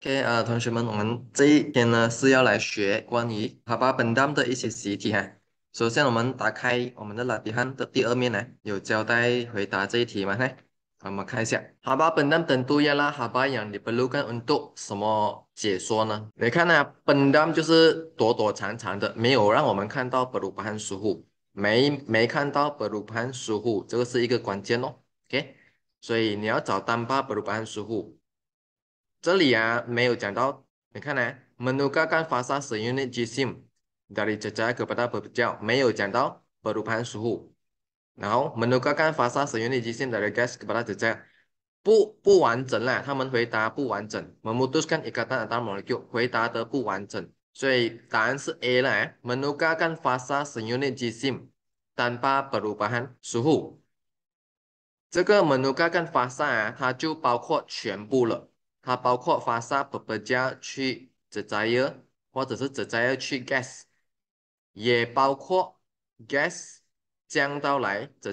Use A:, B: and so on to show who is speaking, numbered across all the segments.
A: o K 啊，同学们，我们这一天呢是要来学关于哈巴本丹的一些习题哈。首先，我们打开我们的拉比汉的第二面来，有交代回答这一题吗？来，我们看一下哈巴本丹等度呀啦哈巴羊里不鲁根恩度什么解说呢？你看呢，本丹就是躲躲藏藏的，没有让我们看到布鲁不汉疏忽，没没看到布鲁不汉疏忽，这个是一个关键哦。o K，所以你要找丹巴布鲁不汉疏忽。这里啊，没有讲到，你看呢 m e n u k a k a n fasa seunit j i s i m dari j e j a k kepada pepejal，没有讲到 Berubahan suhu。然后 m e n u k a k a n fasa seunit j i s i m dari gas kepada j e j a k 不不完整啦，他们回答不完整。Memutuskan ikatan a n t a r molekul，回答的不完整，所以答案是 A 啦。m e n u k a k a n fasa seunit j i s i m tanpa berubahan suhu，这个 m e n u k a k a n fasa 啊，它就包括全部了。它包括发生不不降去，the 或者是 the d e s e 去 gas，也包括 gas 降到来 the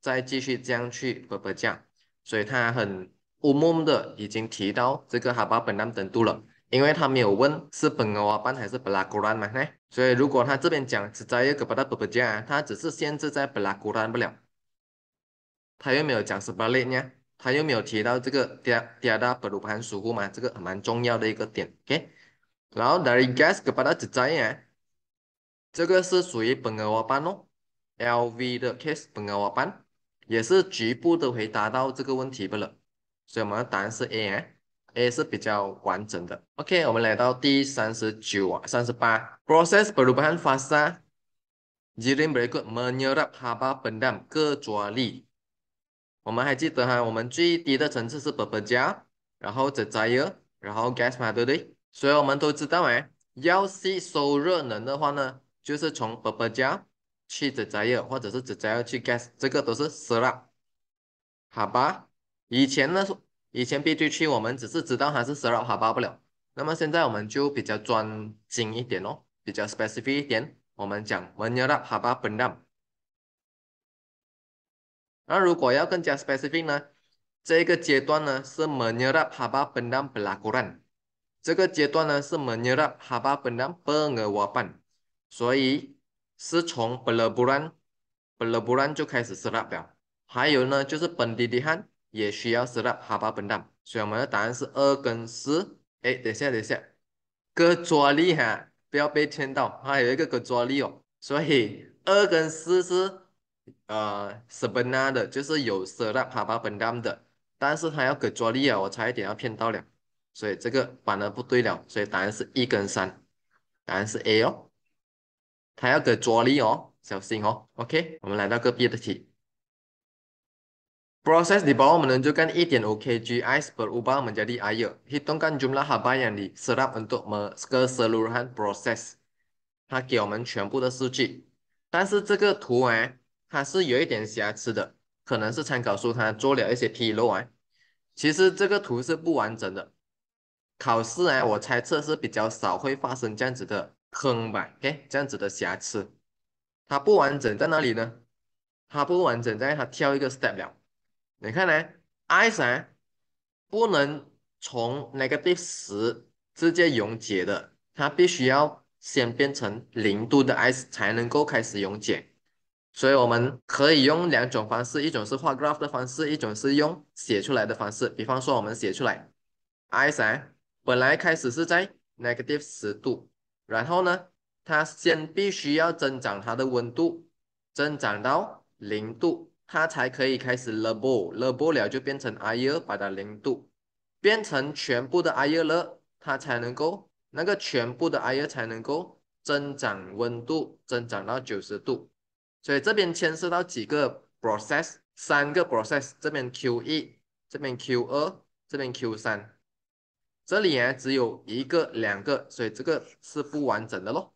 A: 再继续降去不不降，所以它很乌蒙的已经提到这个哈巴本南等度了，因为他没有问是本峨瓦班还是布拉古兰嘛嘞，所以如果他这边讲 the d e 达 i r e 可不不降，它只是限制在布拉古兰不了，他又没有讲是巴列呢。他又没有提到这个第二大布鲁盘水库嘛，这个蛮重要的一个点。OK，然后 kepada 个把它指 y 呀，这个是属于本格瓦班哦 l v 的 case 本格瓦班也是局部的回答到这个问题不了，所以我们的答案是 A a 是比较完整的。OK，我们来到第三十九啊，三十八。Process perubahan menyerap haba 民 e n d a m k e 笨蛋 a l i 我们还记得哈，我们最低的层次是伯伯家，然后 desire，然后 gas，对不对？所以我们都知道哎，要是收热能的话呢，就是从伯伯家去 desire，或者是 desire 去 gas，这个都是 s o l 好吧，以前呢，以前 B G C 我们只是知道它是 s o l 好吧不了。那么现在我们就比较专精一点哦，比较 specific 一点，我们讲 when y o u 能源了好吧奔荡。那如果要更加 specific 呢？这个阶段呢是 menyerap haba b e n d a m pelakuran，这个阶段呢是 menyerap haba b e n d a m p e n g u w a p a n 所以是从 p e l a b u r a n p e l a b u r a n 就开始 serap 表。还有呢，就是本 e n i d i h a n 也需要 serap haba b e n d a m 所以我们的答案是二跟四。哎，等一下，等一下个 e 力哈，不要被听到，还有一个个 e 力哦，所以二跟四是。呃，s b n a 的，就是有 s e r a a a p 摄入、n d a m 的，但是他要给着力啊，我差一点要骗到了，所以这个反而不对了，所以答案是一跟三，答案是 A 哦，他要给着力哦，小心哦，OK，我们来到个壁的题，process di bawah menunjukkan 1.5 kg ice berubah menjadi air. Hitungkan jumlah haba yang d i s e r a p untuk m e n k a l seluruh a n p r o s e s s 他给我们全部的数据，但是这个图哎。它是有一点瑕疵的，可能是参考书它做了一些纰漏啊。其实这个图是不完整的。考试啊，我猜测是比较少会发生这样子的坑吧，k 这样子的瑕疵，它不完整在哪里呢？它不完整在它跳一个 step 了。你看呢，ice 啊，不能从 negative 十直接溶解的，它必须要先变成零度的 ice 才能够开始溶解。所以我们可以用两种方式，一种是画 graph 的方式，一种是用写出来的方式。比方说，我们写出来，I 三本来开始是在 negative 十度，然后呢，它先必须要增长它的温度，增长到零度，它才可以开始 l e b e l l the b e l 了就变成 I 二，把它零度变成全部的 I 二了，它才能够那个全部的 I 二才能够增长温度，增长到九十度。所以这边牵涉到几个 process，三个 process，这边 Q 一，这边 Q 二，这边 Q 三，这里呢只有一个、两个，所以这个是不完整的咯。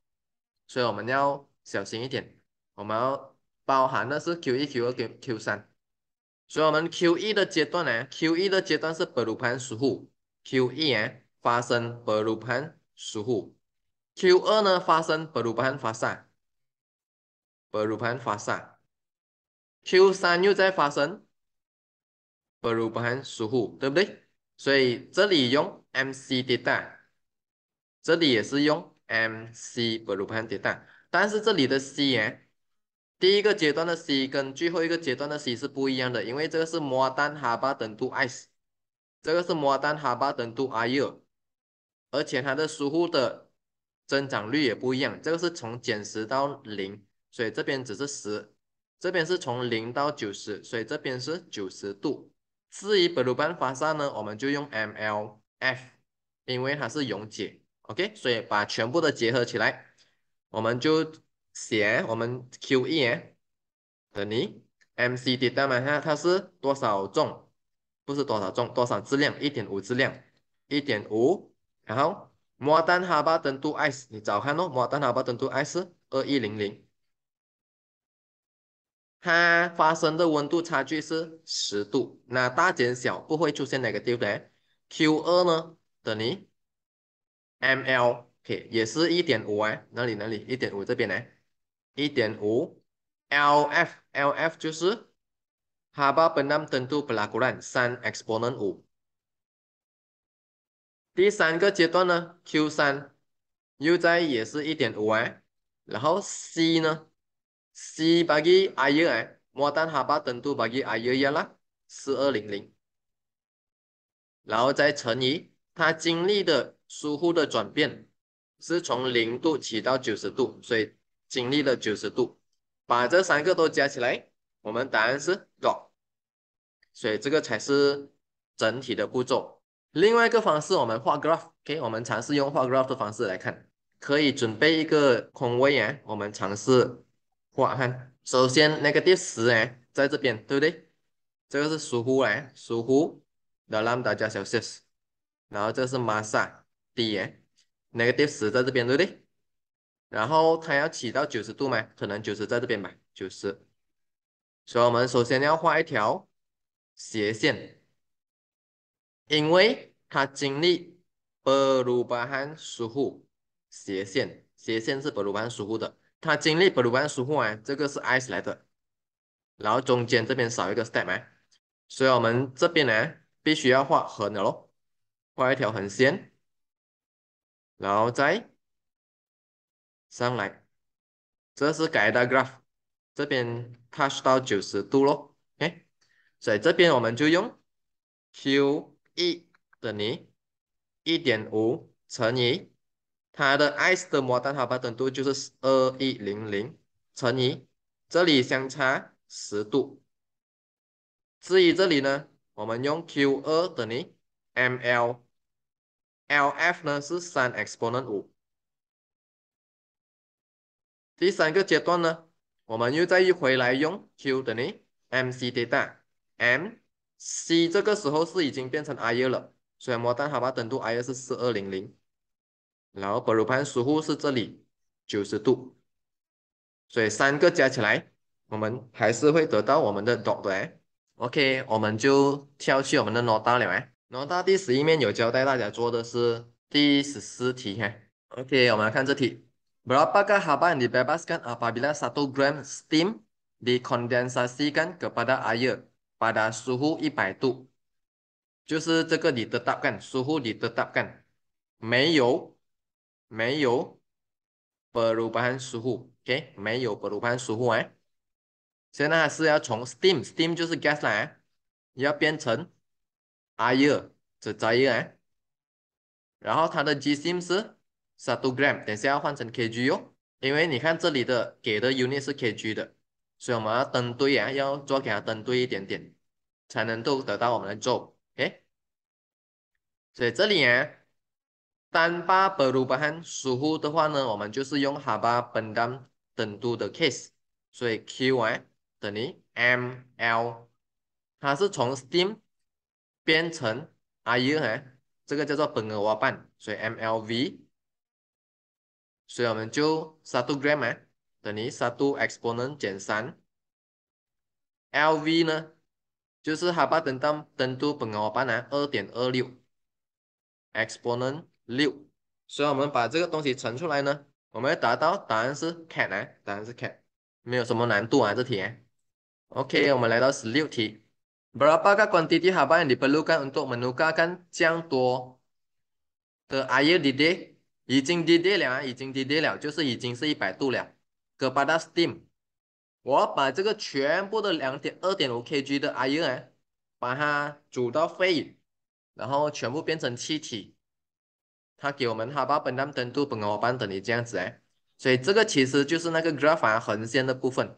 A: 所以我们要小心一点，我们要包含的是 Q 一、Q 二、跟 Q 三。所以我们 Q 一的阶段呢，Q 一的阶段是贝鲁班输入，Q 一呢发生贝鲁班输入，Q 二呢发生贝鲁班发散。perubahan fasa Q 三又在发生 perubahan suhu，对不对？所以这里用 m c 迭带，这里也是用 m c perubahan 但是这里的 c 呃，第一个阶段的 c 跟最后一个阶段的 c 是不一样的，因为这个是摩丹哈巴顿度 ice，这个是摩丹哈巴顿度 air，而且它的疏忽的增长率也不一样，这个是从减十到零。所以这边只是十，这边是从零到九十，所以这边是九十度。至于贝鲁班发萨呢，我们就用 m l f，因为它是溶解。OK，所以把全部的结合起来，我们就写我们 q e 等于 m c d 代码 t 它是多少重？不是多少重，多少质量？一点五质量，一点五，然后摩丹哈巴等度 ice，你找看哦，摩丹哈巴等度 ice 二一零零。它发生的温度差距是十度，那大减小不会出现那个不对 q 二呢？等于 m l k 也是一点五哪里哪里？一点五这边呢？一点五 l f l f 就是哈巴奔纳温度布拉格兰三 exponent 五。第三个阶段呢？Q 三 U 在也是一点五然后 c 呢？C bagi ayer，哎，a 丹 a 巴温度 bagi ayer，yeah，lah，四二零零，然后再乘以它经历的疏忽的转变是从零度起到九十度，所以经历了九十度，把这三个都加起来，我们答案是 log，所以这个才是整体的步骤。另外一个方式，我们画 graph，OK，我们尝试用画 graph 的方式来看，可以准备一个空位啊，我们尝试。画看，首先那个第十哎，在这边对不对？这个是疏忽哎，疏忽要让大家小心。然后这是玛赛的哎，那个第十在这边对不对？然后它要起到九十度嘛，可能九十在这边吧，九十。所以我们首先要画一条斜线，因为它经历波鲁巴汉疏忽斜线，斜线是波鲁巴汉疏忽的。它经历 blue one 哎，这个是 ice 来的，然后中间这边少一个 step
B: 哎，所以我们这边呢必须要画横的喽，画一条横线，然后再上来，这是改的 graph，这边 touch 到九十度喽，OK，
A: 所以这边我们就用 Q 一的你一点五乘以。它的 ice 的摩尔焓变等度就是二一零零乘以，这里相差十度。至于这里呢，我们用 Q 二等于 m l，l f 呢是三 exponent 五。第三个阶段呢，我们又再一回来用 Q 等于 m c d a t a m c 这个时候是已经变成 i r 了，所以摩尔焓变等度 i r 是四二零零。然后，比如盘，师傅是这里九十度，所以三个加起来，我们还是会得到我们的 d 度的。OK，我们就跳去我们的 NO t a 了。NO t 大第十一面有交代大家做的是第十四题。OK，我们来看这题。Berapakah haba yang dibebaskan apabila satu gram steam dikondensasikan kepada air pada suhu 100度？就是这个 ditetapkan, suhu d i t e 苏 a p k a n 没有。没有，伯鲁班疏忽，OK？没有伯鲁班疏忽哎，现在是要从 steam，steam 就是 gas 来、你要变成 air，就 a i 哎，然后它的 g s i e 是 m 是 t u gram，等下要换成 kg 哟，因为你看这里的给的 unit 是 kg 的，所以我们要登对呀，要做给它登对一点点，才能够得到我们的 job，OK？所以这里啊。单把变巴量，疏忽的话呢，我们就是用哈巴本档等度的 case，所以 Q i 等于 mL，它是从 steam 变成 i r 哎，这个叫做本额瓦板，所以 mLv，所以我们就 gram 等于 satu exponent 减三，Lv 呢就是哈巴本档等度本额瓦板啊，二点二六 exponent。六，所以我们把这个东西乘出来呢，我们要达到答案是 can 啊，答案是 can，没有什么难度啊这题。OK，我们来到十六题。Berapakah kuantiti haba yang diperlukan untuk menukarkan cecair d i d i 已经 d i d i 了啊，已经 d i d i 了，就是已经是一百度了。kepada steam，我把这个全部的两点二点五 kg 的 air 呃，把它煮到沸，然后全部变成气体。它给我们，它把本氮等度、本氧班半等于这样子哎，所以这个其实就是那个 graph 横线的部分，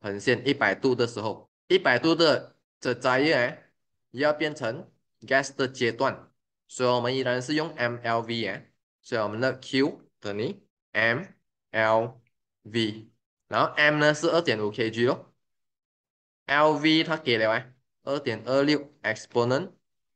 A: 横线一百度的时候，一百度的的杂叶哎，要变成 gas 的阶段，所以我们依然是用 M L V 哎，所以我们的 Q 等于 M L V，然后 M 呢是二点五 K G 哟，L V 它给了哎，二点二六 exponent。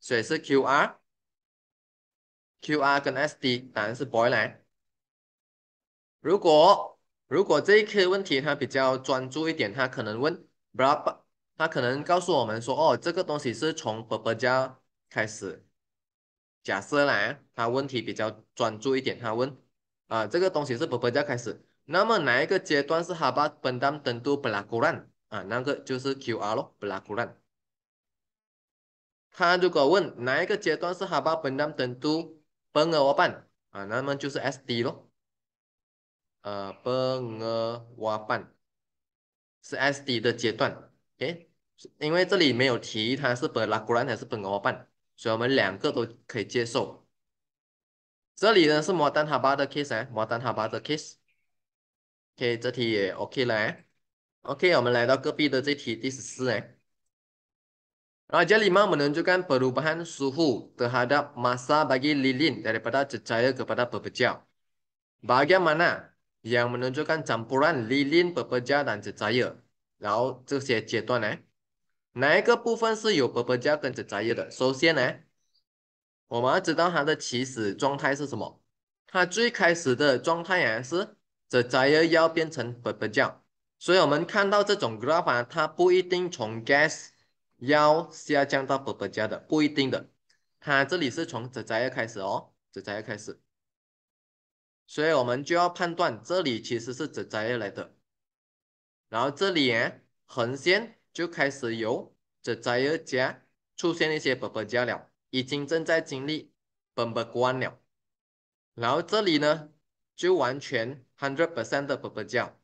A: 水是 QR，QR 跟 SD 答案是 boy 来。如果如果这一个问题他比较专注一点，他可能问爸爸，他可能告诉我们说，哦，这个东西是从爸爸家开始。假设来，他问题比较专注一点，他问啊，这个东西是爸爸家开始，那么哪一个阶段是他把本档灯都 blackout 啊？那个就是 QR 咯 b l a c 他如果问哪一个阶段是哈巴本拿等都奔鹅瓦板啊，那么就是 S D 咯，呃，奔鹅瓦板是 S D 的阶段，OK，因为这里没有提它是本拉格兰还是奔鹅瓦板，所以我们两个都可以接受。这里呢是摩丹哈巴的 case 哎，摩丹哈巴的 case，OK，这题也 OK 了。OK，我们来到隔壁的这题第十四哎。Raja Lima menunjukkan perubahan suhu terhadap masa bagi lilin daripada cecair kepada pepejal. Bagaimana yang menunjukkan campuran lilin pepejal dan cecair? 那这些阶段呢？哪一个部分是有 pepejal 跟 cecair 的？首先呢，我们要知道它的起始状态是什么？它最开始的状态也是 cecair 要变成 pepejal，所以我们看到这种 graph 它不一定从 gas。要下降到伯伯家的不一定的，它这里是从只摘要开始哦，只摘要开始，所以我们就要判断这里其实是只摘要来的，然后这里呀横线就开始由只摘要加出现一些伯伯加了，已经正在经历伯伯关了，然后这里呢就完全 hundred percent 的伯伯家。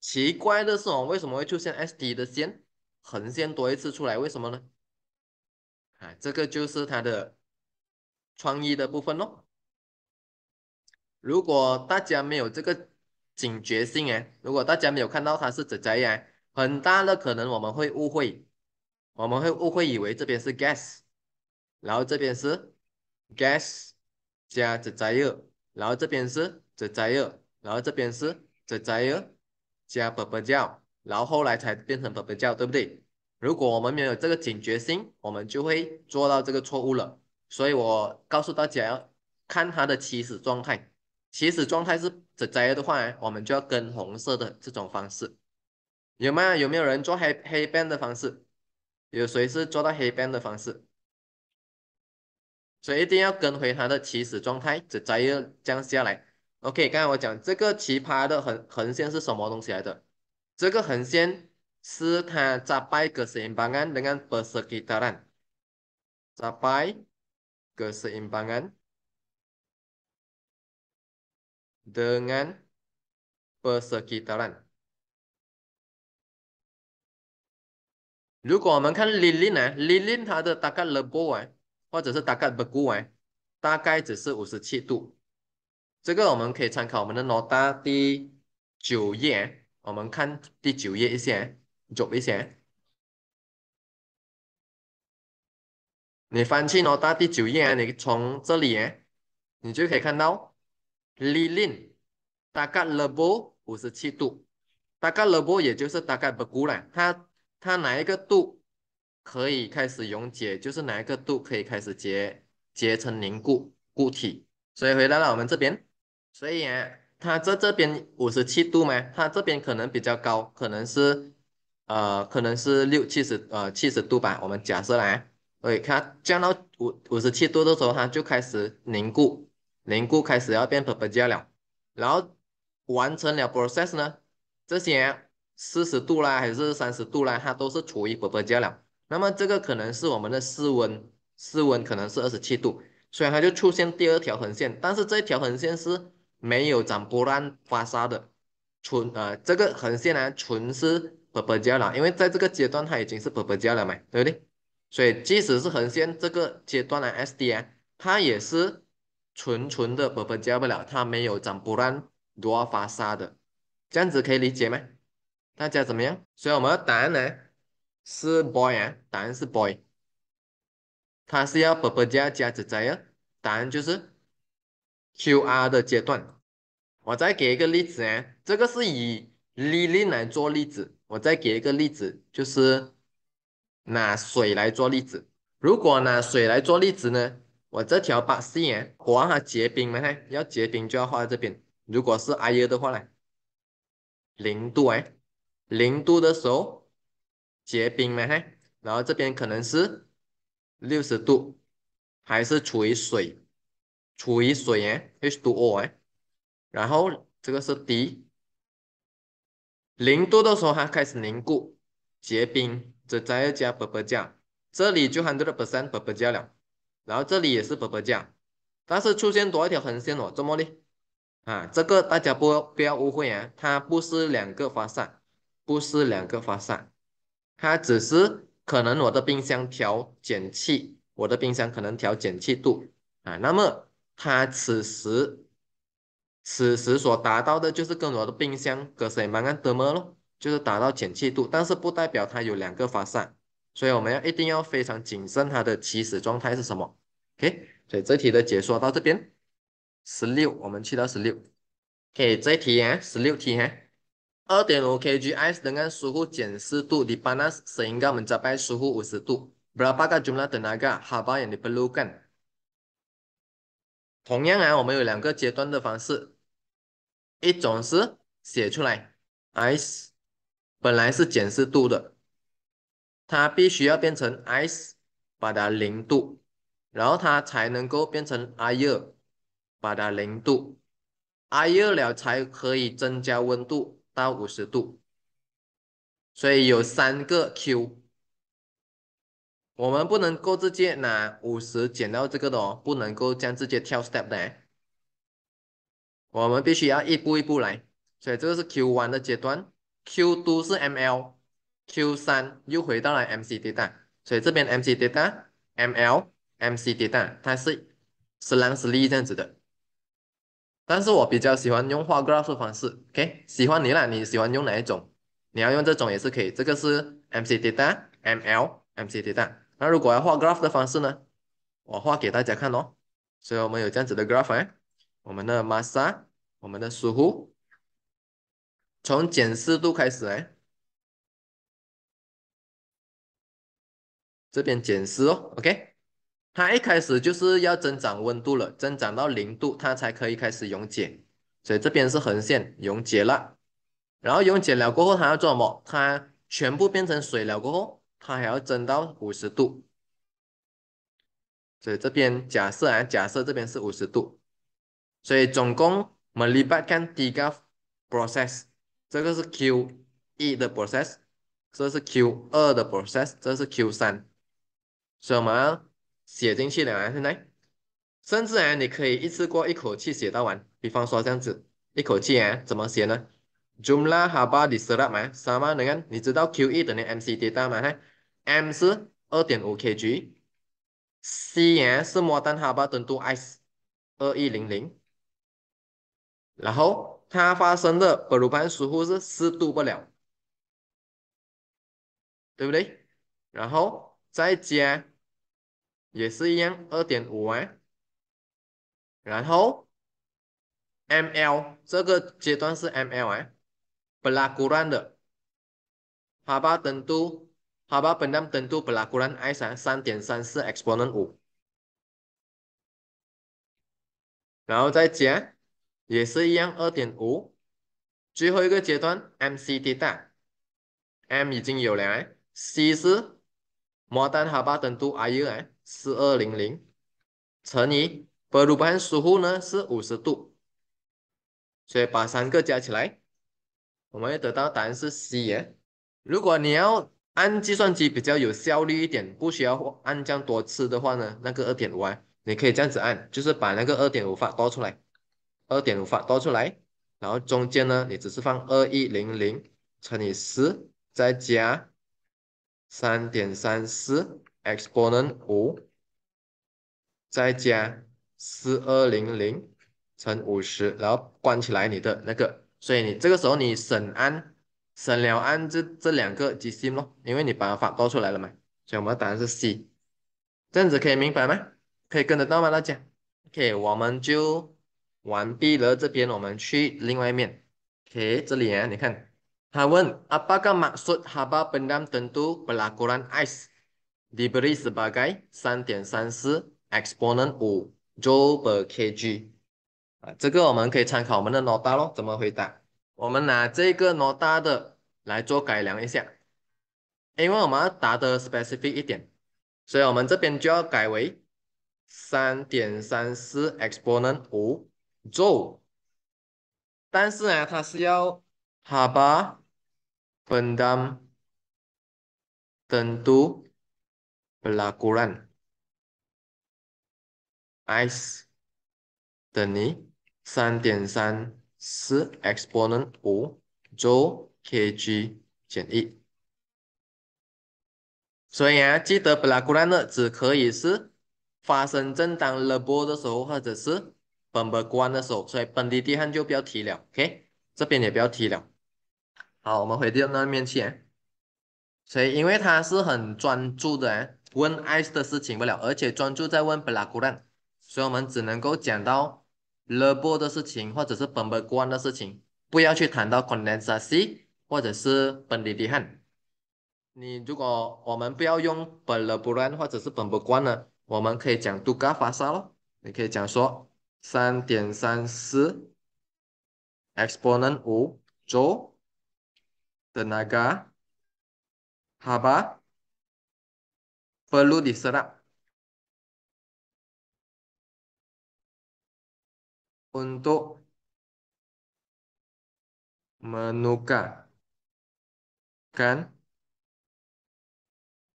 A: 奇怪的是哦，为什么会出现 S D 的线？横线多一次出来，为什么呢？啊，这个就是它的创意的部分喽。如果大家没有这个警觉性哎，如果大家没有看到它是折灾呀，很大的可能我们会误会，我们会误会以为这边是 gas，然后这边是 gas 加折灾热，然后这边是折灾热，然后这边是折灾热加不不叫。然后后来才变成宝宝叫，对不对？如果我们没有这个警觉心，我们就会做到这个错误了。所以我告诉大家，要看它的起始状态，起始状态是直直的，话我们就要跟红色的这种方式。有吗？有没有人做黑黑边的方式？有谁是做到黑边的方式？所以一定要跟回它的起始状态，这摘要降下来。OK，刚才我讲这个奇葩的横横线是什么东西来的？这个横线是它达到平衡，跟它 p
B: e 的，s e k i t a r a 的。如果我们看林林呢，i 林它的大概热波哎，或者是大概不固啊，大概只
A: 是五十七度。这个我们可以参考我们的 nota 的九
B: 页。我们看第九页一些，读一些。你翻去喏，大第九页，你从这里
A: 你就可以看到，l l i i n 大概 l level 五十七度，大概 l level 也就是大概不固了。它它哪一个度可以开始溶解？就是哪一个度可以开始结结成凝固固体？所以回到了我们这边，所以它在这边五十七度吗？它这边可能比较高，可能是，呃，可能是六七十呃七十度吧。我们假设来，对，它降到五五十七度的时候，它就开始凝固，凝固开始要变伯 a 胶了。然后完成了 process 呢，这些四十度啦还是三十度啦，它都是处于伯 a 胶了。那么这个可能是我们的室温，室温可能是二十七度，所以它就出现第二条横线，但是这条横线是。没有涨波浪发烧的，纯呃这个横线呢纯是波波胶了，因为在这个阶段它已经是波波胶了嘛，对不对？所以即使是横线这个阶段呢，S D 啊，它也是纯纯的波波胶不了，它没有涨波浪多发烧的，这样子可以理解吗？大家怎么样？所以我们的答案呢是 boy 啊，答案是 boy，它是要波波胶加指甲啊，答案就是 Q R 的阶段。我再给一个例子哎，这个是以 Lily 来做例子。我再给一个例子，就是拿水来做例子。如果拿水来做例子呢，我这条把线我让它结冰了嘿，要结冰就要画在这边。如果是 I U 的话呢，零度哎，零度的时候结冰了嘿，然后这边可能是六十度，还是处于水，处于水哎，h 十度 O 哎。然后这个是零度的时候，它开始凝固结冰，这再加伯伯酱，这里就 hundred percent 伯伯酱了。然后这里也是伯伯酱，但是出现多一条横线哦，怎么呢？啊，这个大家不不要误会啊，它不是两个发散，不是两个发散，它只是可能我的冰箱调减气，我的冰箱可能调减气度啊，那么它此时。此时所达到的就是更多的冰箱和水慢慢怎么咯，就是达到减湿度，但是不代表它有两个发散，所以我们要一定要非常谨慎它的起始状态是什么。OK，所以这题的解说到这边。十六，我们去到十六。OK，这题啊，十六题啊，二点五 KJ 是等于湿度减四度，第八呢是应该我们只摆湿度五十度，b r a a 布 a 巴 a 数量等哪个？哈巴人的不露干。同样啊，我们有两个阶段的方式。一种是写出来，s 本来是减十度的，它必须要变成 s 把它零度，然后它才能够变成 i 二把它零度，i 二了才可以增加温度到五十度，所以有三个 q，我们不能够直接拿五十减到这个的哦，不能够这样直接跳 step 的。我们必须要一步一步来，所以这个是 Q one 的阶段，Q 都是 M L，Q 三又回到了 M C data。所以这边 M C data、M L、M C data 它是十量十力这样子的。但是我比较喜欢用画 graph 方式，OK，喜欢你啦，你喜欢用哪一种？你要用这种也是可以，这个是 M C data、M L、M C data。那如果要画 graph 的方式呢？我画给大家看哦。所以我们有这样子的
B: graph 哎。我们的玛莎，我们的疏忽，从减湿度开始哎，这边减湿哦，OK，它一开始就是要增长温度了，增长到
A: 零度，它才可以开始溶解，所以这边是横线溶解了，然后溶解了过后，它要做什么？它全部变成水了过后，它还要增到五十度，所以这边假设啊，假设这边是五十度。所以总共我们来把看第一个 process，这个是 Q 一的 process，这是 Q 二的 process，这是 Q 三，什么写进去的啊？现在，甚至啊，你可以一次过一口气写到完。比方说这样子，一口气啊，怎么写呢？jumlah haba diserap 嘛，n 么你看？你知道 Q 一等于 m c delta 嘛？哈，m 是二点五 kg，c 啊是摩尔焓吧等于 i 二
B: 一零零。然后它发生的布鲁班似乎是适度不了，对不对？然后再加也是一样二点五哎，
A: 然后 ml 这个阶段是 ml 哎，布
B: 拉古兰的，哈巴等度，哈巴本量等度布拉古兰 i 三三点三四 exponent 五，然后再加。也是一样，二点五，最后一个阶段
A: ，MCD 大，M 已经有了哎，C 是摩丹哈巴等度 i U 哎，四二零零乘以波鲁班，疏忽呢是五十度，所以把三个加起来，我们会得到答案是 C 哎。如果你要按计算机比较有效率一点，不需要按这样多次的话呢，那个二点五，你可以这样子按，就是把那个二点五发多出来。二点五法多出来，然后中间呢，你只是放二一零零乘以十，再加三点三四 exponent 五，再加四二零零乘五十，然后关起来你的那个，所以你这个时候你省安省了安这这两个积芯咯，因为你把法多出来了嘛，所以我们的答案是 C，这样子可以明白吗？可以跟得到吗？大家，OK，我们就。完毕了，这边我们去另外一面。OK，这里啊，你看，他问：Apakah maksud haba b e n d a m tentu pelakuran a i e diberi sebagai 三点三四 exponent joule per kg？啊，这个我们可以参考我们的 nota 咯，怎么回答？我们拿这个 nota 的来做改良一下，因为我们要答的 specific 一点，所以我们这边就要改为三点三四 exponent
B: 五。做，但是呢，它是要它把分担等都布拉格兰，s 等于三点三四 exponent 五 j
A: kg 减一，所以啊，记得布拉格兰呢只可以是发生正当热波的时候，或者是。本本关的时候，所以本地地汉就不要提了。OK，这边也不要提了。好，我们回到那面前。所以，因为他是很专注的问艾斯的事情不了，而且专注在问布拉古兰，所以我们只能够讲到勒布的事情，或者是本本关的事情，不要去谈到昆兰沙 C 或者是本地地汉。你如果我们不要用本拉古兰或者是本伯关呢，我们可以讲杜卡法沙喽，你可以讲说。
B: 三点三四 exponent 五 jo tenaga haba perlu diserap untuk menukarkan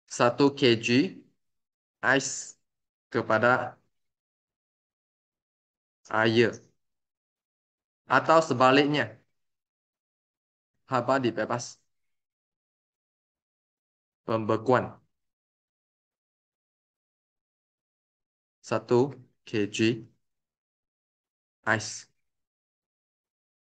B: satu kg ice kepada saya atau sebaliknya hamba dibebas pembekuan satu kg ice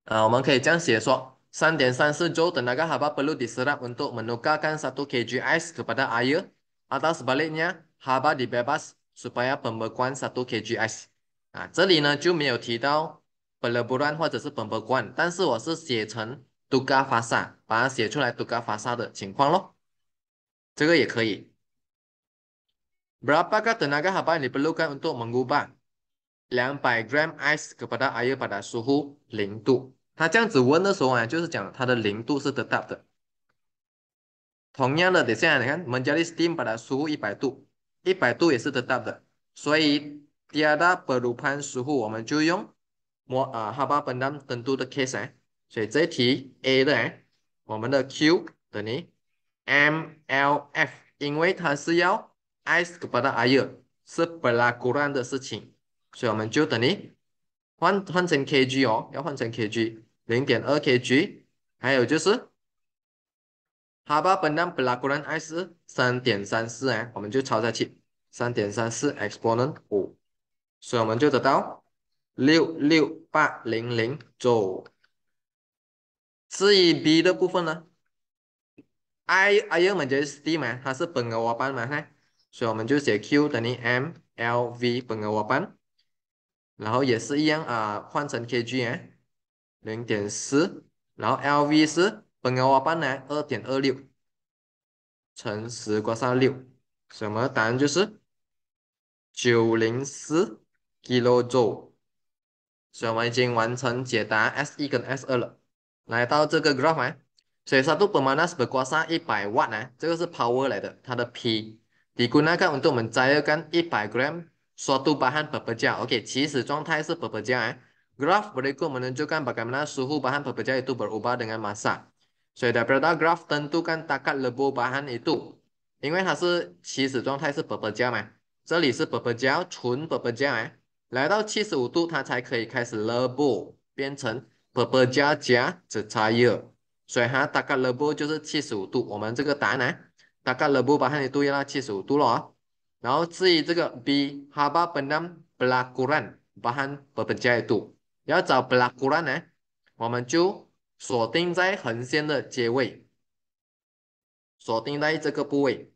B: ah, 啊，我们可以这样写说，三点三
A: 四周的那个哈巴布鲁迪斯拉温度，我们努卡干三度 kg ice 给到阿尤，阿达斯巴列尼亚哈巴迪贝巴斯，supaya pembekuan satu kg ice。啊，这里呢就没有提到本 a 乱或者是本 a n 但是我是写成 duka fasa，把它写出来 duka fasa 的情况喽，这个也可以。Berapa kadar haba yang diperlukan untuk mengubah 200 gram ais kepada air pada suhu 0度？它这样子问的时候啊，就是讲它的零度是得到的。同样的，等一下你看，menjadi steam pada suhu 100度，100度也是得到的，所以。第二道不入盘，师傅，我们就用摩啊，哈巴冰糖温度的 K 值，所以这题 A 的，我们的 Q 等于 mLf，因为它是要 ice 变成 air，是布拉格兰的事情，所以我们就等于换换成 kg 哦，要换成 kg，零点二 kg，还有就是哈巴本糖布拉格兰 ice 三点三四哎，我们就抄下去，三点三四 exponent 五。所以我们就得到六六八零零走。至于 B 的部分呢，I，I 我们就是 D 嘛，它是苯瓦班嘛，嘿，所以我们就写 Q 等于 mLv 本苯瓦班，然后也是一样啊，换成 kg 哎，零点四，然后 Lv 是本苯瓦班呢，二点二六乘十加上六，什么答案就是九零四。kilojoule。所以我们已经完成解答 S 一跟 S 二了。来到这个 graph 啊，所以它都 permanas berkuasa 一百瓦呢，这个是 power 来的，它的 P digunakan untuk mencairkan 100 gram suatu bahan pepecah. OK，起始状态是 pepecah 啊。Graph berikut menunjukkan bagaimana suhu bahan pepecah itu berubah dengan masa. So daripada graph tentukan takat lebur bahan itu. 因为它是起始状态是 pepecah 嘛，这里是 pepecah，纯 pepecah 嘛。来到七十五度，它才可以开始 level 变成 purple 加加这差异。所以它大概 level 就是七十五度。我们这个答案，呢，大概 level 把它的度要到七十五度了。啊。然后至于这个 B，哈巴本南布拉古兰，把它 purple 加的度，要找布拉古兰呢，我们就锁定在横线的结尾，锁定在这个部位，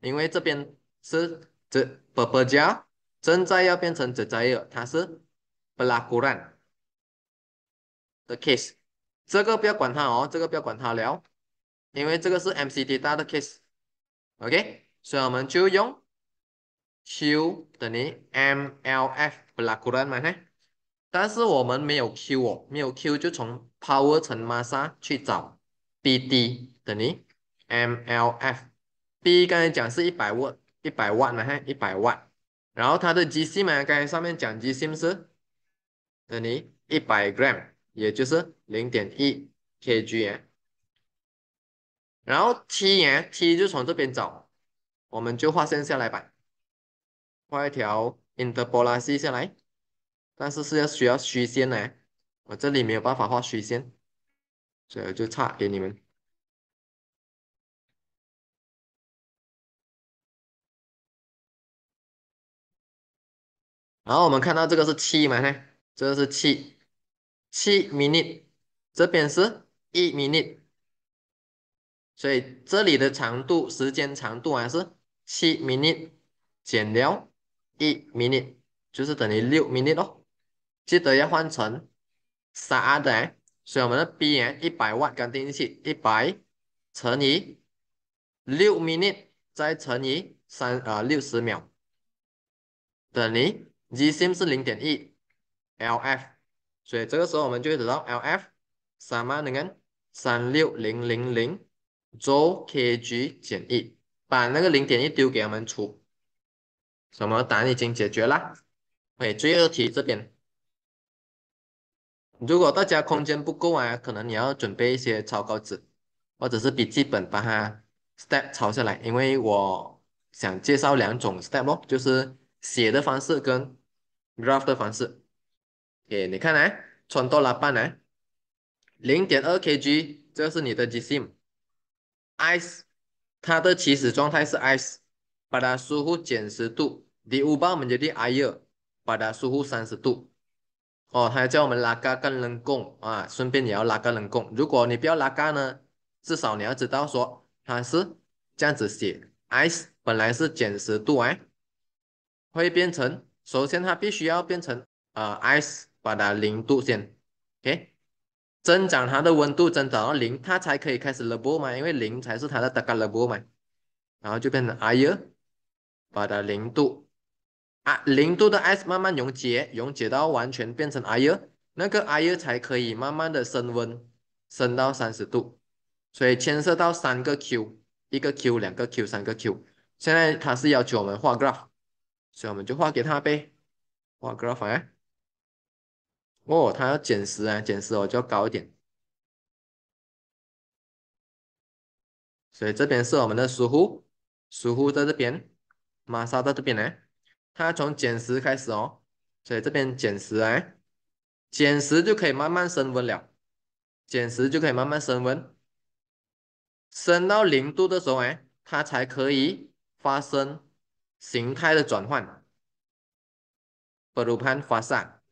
A: 因为这边是这 purple 加。正在要变成正在了，它是布拉格兰的 case，这个不要管它哦，这个不要管它了，因为这个是 MCD 大的 case，OK，所以我们就用 Q 等于 MLF 布拉格兰嘛嘿。但是我们没有 Q 哦，没有 Q 就从 Power 乘 Mass 去找 BD 等于 MLF，B 刚才讲是一百万，一百万来看一百万。然后它的 G C 嘛，刚才上面讲 G C 不是，等于一百 gram，也就是零点一 k g 啊。然后 T 呀 T 就从这边找，我们就画线下来吧，画一条 interpolase 下来，
B: 但是是要需要虚线呢，我这里没有办法画虚线，所以就差给你们。然后我们看到这个是七嘛？看，这个是七七 minute，这边是一
A: minute，所以这里的长度时间长度还是七 minute 减掉一 minute，就是等于六 minute 咯。记得要换成沙的，所以我们的 P 啊一百瓦跟电器一百乘以六 minute 再乘以三呃六十秒，等于。G C 是零点一，L F，所以这个时候我们就会得到 L F 三万你看三六零零零周 K G 减一，把那个零点一丢给我们除，什么？答案已经解决啦。OK，第二题这边，如果大家空间不够啊，可能你要准备一些草稿纸或者是笔记本把它 step 抄下来，因为我想介绍两种 step 哦，就是。写的方式跟 graph 的方式，OK，你看呢，穿到了半呢，零点二 kg，这是你的极限。ice，它的起始状态是 ice，把它疏忽减十度，第五步我们决定 ice，把它疏忽三十度。哦，还叫我们拉嘎跟人工啊，顺便也要拉杆人工。如果你不要拉嘎呢，至少你要知道说它是这样子写，ice 本来是减十度哎。会变成，首先它必须要变成呃 ice，把它零度先，OK，增长它的温度增长到零，它才可以开始 l e b l 嘛，因为零才是它的刚刚 l e b l 嘛，然后就变成 air，把它零度，啊零度的 ice 慢慢溶解，溶解到完全变成 air，那个 air 才可以慢慢的升温，升到三十度，所以牵涉到三个 Q，一个 Q，两个 Q，三个 Q，现在它是要求我们画 graph。所以我们就画给他呗，画个他反哎。
B: 哦，他要减十啊，减十我就要高一点。所以这边是我们的疏忽，疏忽在这
A: 边，玛莎到这边来，他从减十开始哦。所以这边减十哎，减十就可以慢慢升温了，减十就可以慢慢升温，升到零度的时候哎，它才可以发生。形态的转换，如盘发散，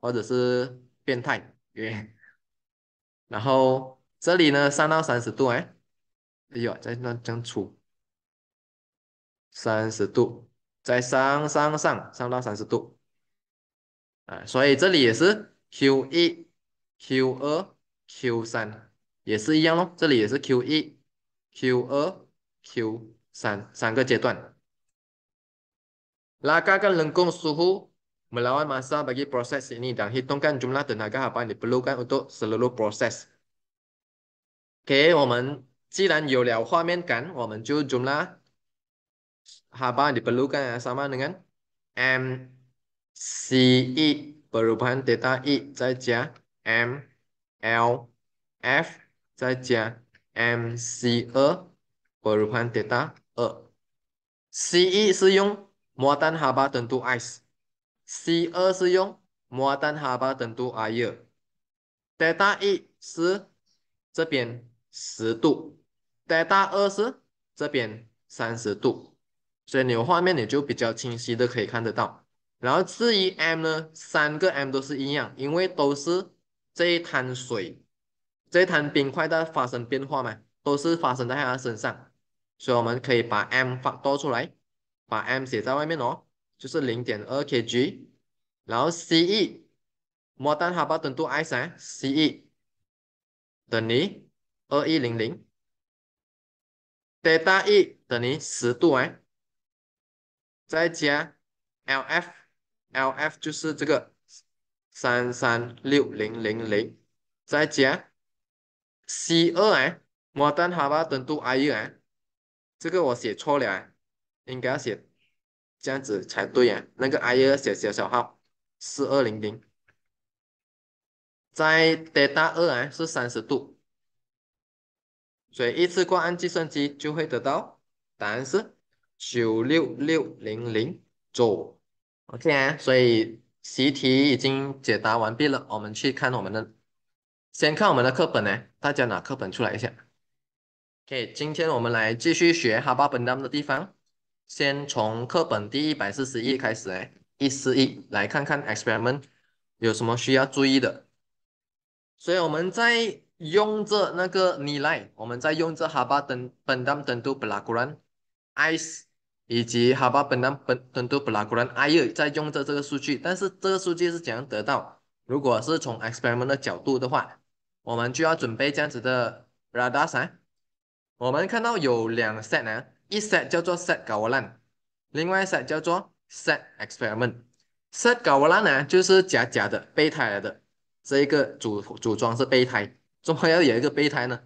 A: 或者是变态，然后这里呢上到三十度哎，哎呦在那将粗，三十度再上上上上到三十度，啊，所以这里也是 Q 一 Q 二 Q 三也是一样咯，这里也是 Q 一 Q 二 Q 三三个阶段。Lakarkan lengkung suhu melawan masa bagi proses ini dan hitungkan jumlah tenaga apa yang diperlukan untuk seluruh proses. Okay, 我们既然有了画面感，我们就 kan? jumlah apa yang diperlukan sama dengan m c e perubahan delta e 再加 m l f 再加 m c 二 e, perubahan delta e. c e 是用摩尔坦海拔等于2 s c 二是用摩尔坦海拔等于 o 0 theta 一是这边10度 d h t a 二是这边30度，所以你画面你就比较清晰的可以看得到。然后至于 m 呢，三个 m 都是一样，因为都是这一滩水，这一滩冰块在发生变化嘛，都是发生在它身上，所以我们可以把 m 发多出来。把 m 写在外面哦，就是零点二 kg，然后 c e 摩尔哈巴温度 i 三 c e 等于
B: 二一零零，theta e 等于十度哎，再加 l f l f 就是这个
A: 三三六零零零，再加 c 二哎摩尔哈巴温度 i u 哎，这个我写错了哎。应该要写这样子才对啊。那个 I 要写小小号四二零零，在 d a t a 二啊是三十度，所以一次过按计算机就会得到答案是九六六零零左。OK，所以习题已经解答完毕了。我们去看我们的，先看我们的课本呢。大家拿课本出来一下。OK，今天我们来继续学哈波本丹的地方。先从课本第一百四十一开始，哎，一四一，来看看 experiment 有什么需要注意的。所以我们在用着那个 nilai，我们在用着 haba pendam e n d a m e n d u l a g u r a n ice，以及 haba 本 e n d a m p e n e n d u l a g u r a n air，在用着这个数据，但是这个数据是怎样得到？如果是从 experiment 的角度的话，我们就要准备这样子的 radar 伞。我们看到有两 set 呢。一 set 叫做 set g o 塞胶 e 另外一 set 叫做 s experiment t e。set g o 塞胶 e 呢，就是假假的备胎来的。这一个组组装是备胎，怎么要有一个备胎呢？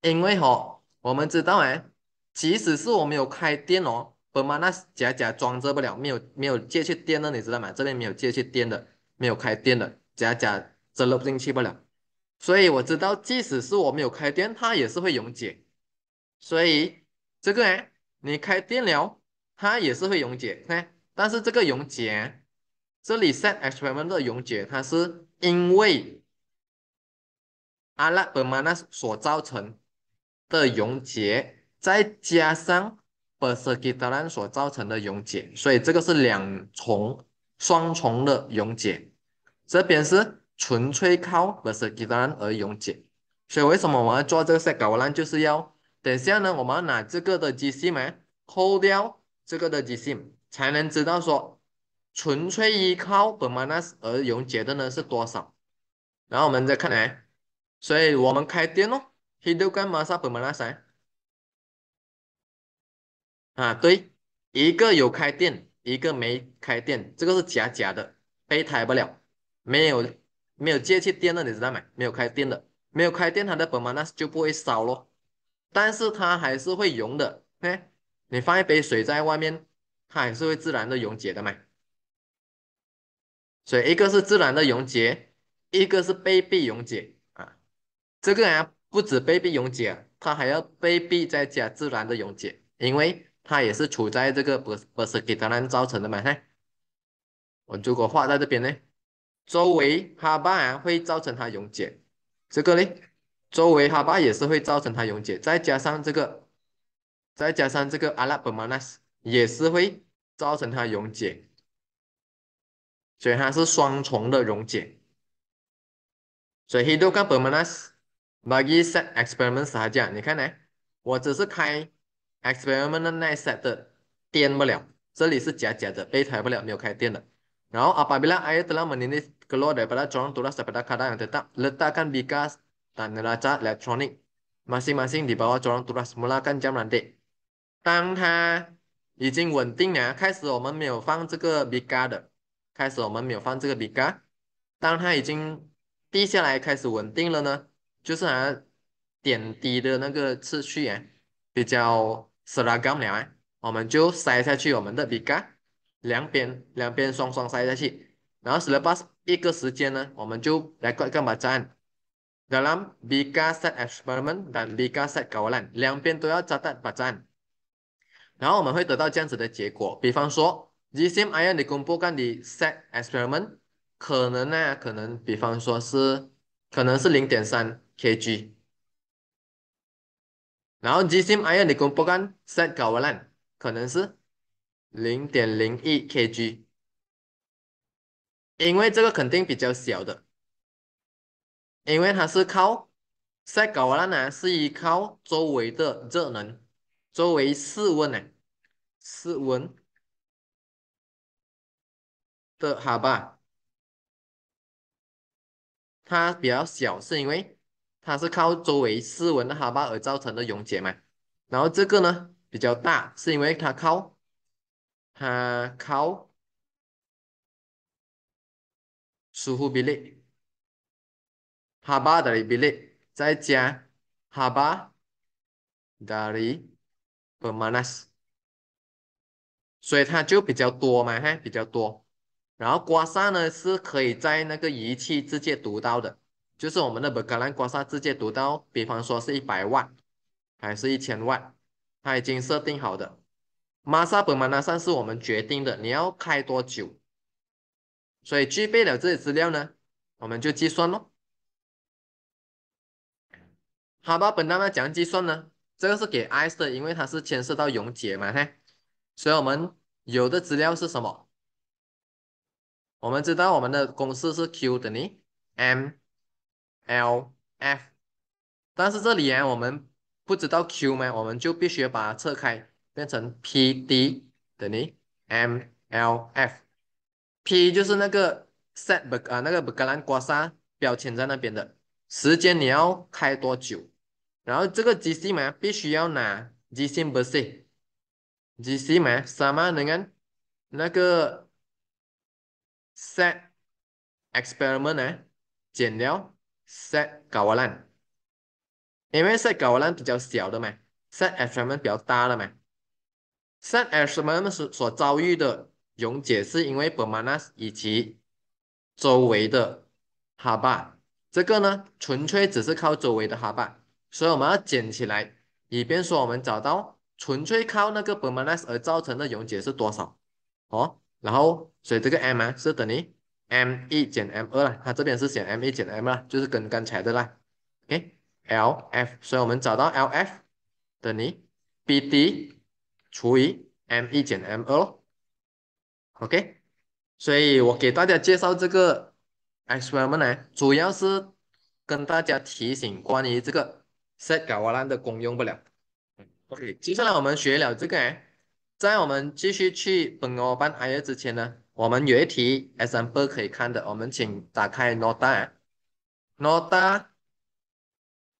A: 因为哈，我们知道哎，即使是我们有开店哦，爸妈那假假装着不了，没有没有借去电的，你知道吗？这边没有借去电的，没有开店的，假假装了进去不了。所以我知道，即使是我没有开店，它也是会溶解。所以这个哎。你开电流，它也是会溶解，看，但是这个溶解，这里 set experiment 的溶解，它是因为阿拉不纳斯所造成的溶解，再加上 b s 不设 a n 所造成的溶解，所以这个是两重、双重的溶解，这边是纯粹靠 b s 不设 a n 而溶解，所以为什么我们要做这个 set 实验，就是要。等下呢，我们要拿这个的机器来抠掉这个的机器，才能知道说纯粹依靠本马纳斯而溶解的呢是多少。然后我们再看来，所以我们开店喽，黑豆干马萨本马纳斯。啊，对，一个有开店，一个没开店，这个是假假的，备抬不了，没有没有借气垫的，你知道吗？没有开店的，没有开店，它的本马纳斯就不会烧喽。但是它还是会溶的，哎，你放一杯水在外面，它还是会自然的溶解的嘛。所以一个是自然的溶解，一个是杯壁溶解啊。这个啊不止杯壁溶解，它还要杯壁再加自然的溶解，因为它也是处在这个玻玻璃给它造成的嘛，看，我如果画在这边呢，周围它当然会造成它溶解，这个呢。周围哈巴也是会造成它溶解，再加上这个，再加上这个阿拉伯吗？那是也是会造成它溶解，所以它是双重的溶解。所以 h 很多讲 p e r m a n a s bagi set experiment saja，你看呢？我只是开 experiment 那 set 的，电不了，这里是假假的，备台不了，没有开电的。然后，apabila a i r t e l a h menitis keluar daripada corong turas daripada k a d a r yang t e t a p letakkan b e k a s 但雷达电子，马斯马斯，你把重量托拉，先拉，半钟后。当它已经稳定呢，开始我们没有放这个比卡的，开始我们没有放这个比卡。当它已经低下来，开始稳定了呢，就是啊，点滴的那个次序啊，比较丝拉干了哎，我们就塞下去我们的比卡，两边两边双双塞下去，然后十来把一个时间呢，我们就来干干嘛？咱？在 i k a set experiment Bika set c a w t l o l 两边都要加大把赞，然后我们会得到这样子的结果。比方说，GCM 之前 m b 你公布干的 set experiment，可能呢可能，比方说是可能是零点三 kg，然后之前 m 有你公布干 set c o n t r a l 可能是
B: 零点零一 kg，因为这个肯定比较小的。因为它是靠塞高热呢，是依靠周围的热能，周围室温呢，室温的好吧？它比较小，是因为它是靠周围室温的好吧而造成的溶解嘛。然后这个呢比较大，是因为它靠它靠服比例。哈巴，里比利，再加哈巴，本马纳斯。
A: 所以它就比较多嘛，哈，比较多。然后刮痧呢，是可以在那个仪器直接读到的，就是我们的本格兰刮痧直接读到，比方说是一百万，还是一千万，它已经设定好的。玛莎本玛纳上是我们决定的，你要开多久？所以具备了这些资料呢，我们就计算咯。好吧，本章要样计算呢，这个是给 ice 的，因为它是牵涉到溶解嘛，嘿。所以我们有的资料是什么？我们知道我们的公式是 Q 等于 mLf，但是这里呀，我们不知道 Q 吗？我们就必须把它撤开，变成 Pd 等于 mLf，P 就是那个 set 啊那个布格兰刮痧标签在那边的，时间你要开多久？然后这个 G C 嘛，必须要拿 G C 不是 g C 嘛，什
B: 么能干？那个 Set Experiment 呢，减掉 Set 搞 a l 因为 Set
A: 搞 a l 比较小的嘛，Set Experiment 比较大了嘛。Set Experiment 所所遭遇的溶解，是因为 m 伯 a s 以及周围的哈巴，这个呢，纯粹只是靠周围的哈巴。所以我们要捡起来，以便说我们找到纯粹靠那个 r maness 而造成的溶解是多少哦。然后，所以这个 m 啊是等于 m 一减 m 二了。它这边是写 m 一减 m 了，就是跟刚才的啦。OK，LF，所以我们找到 LF 等于 b d 除以 m 一减 m 二。OK，所以我给大家介绍这个 experiment 呢，主要是跟大家提醒关于这个。set 格瓦兰的功用不了。OK，接下来我们学了这个，在我们继续去本欧班 I 业之前呢，我们有一题 SMB 可以看的，我们请打开 Nota，Nota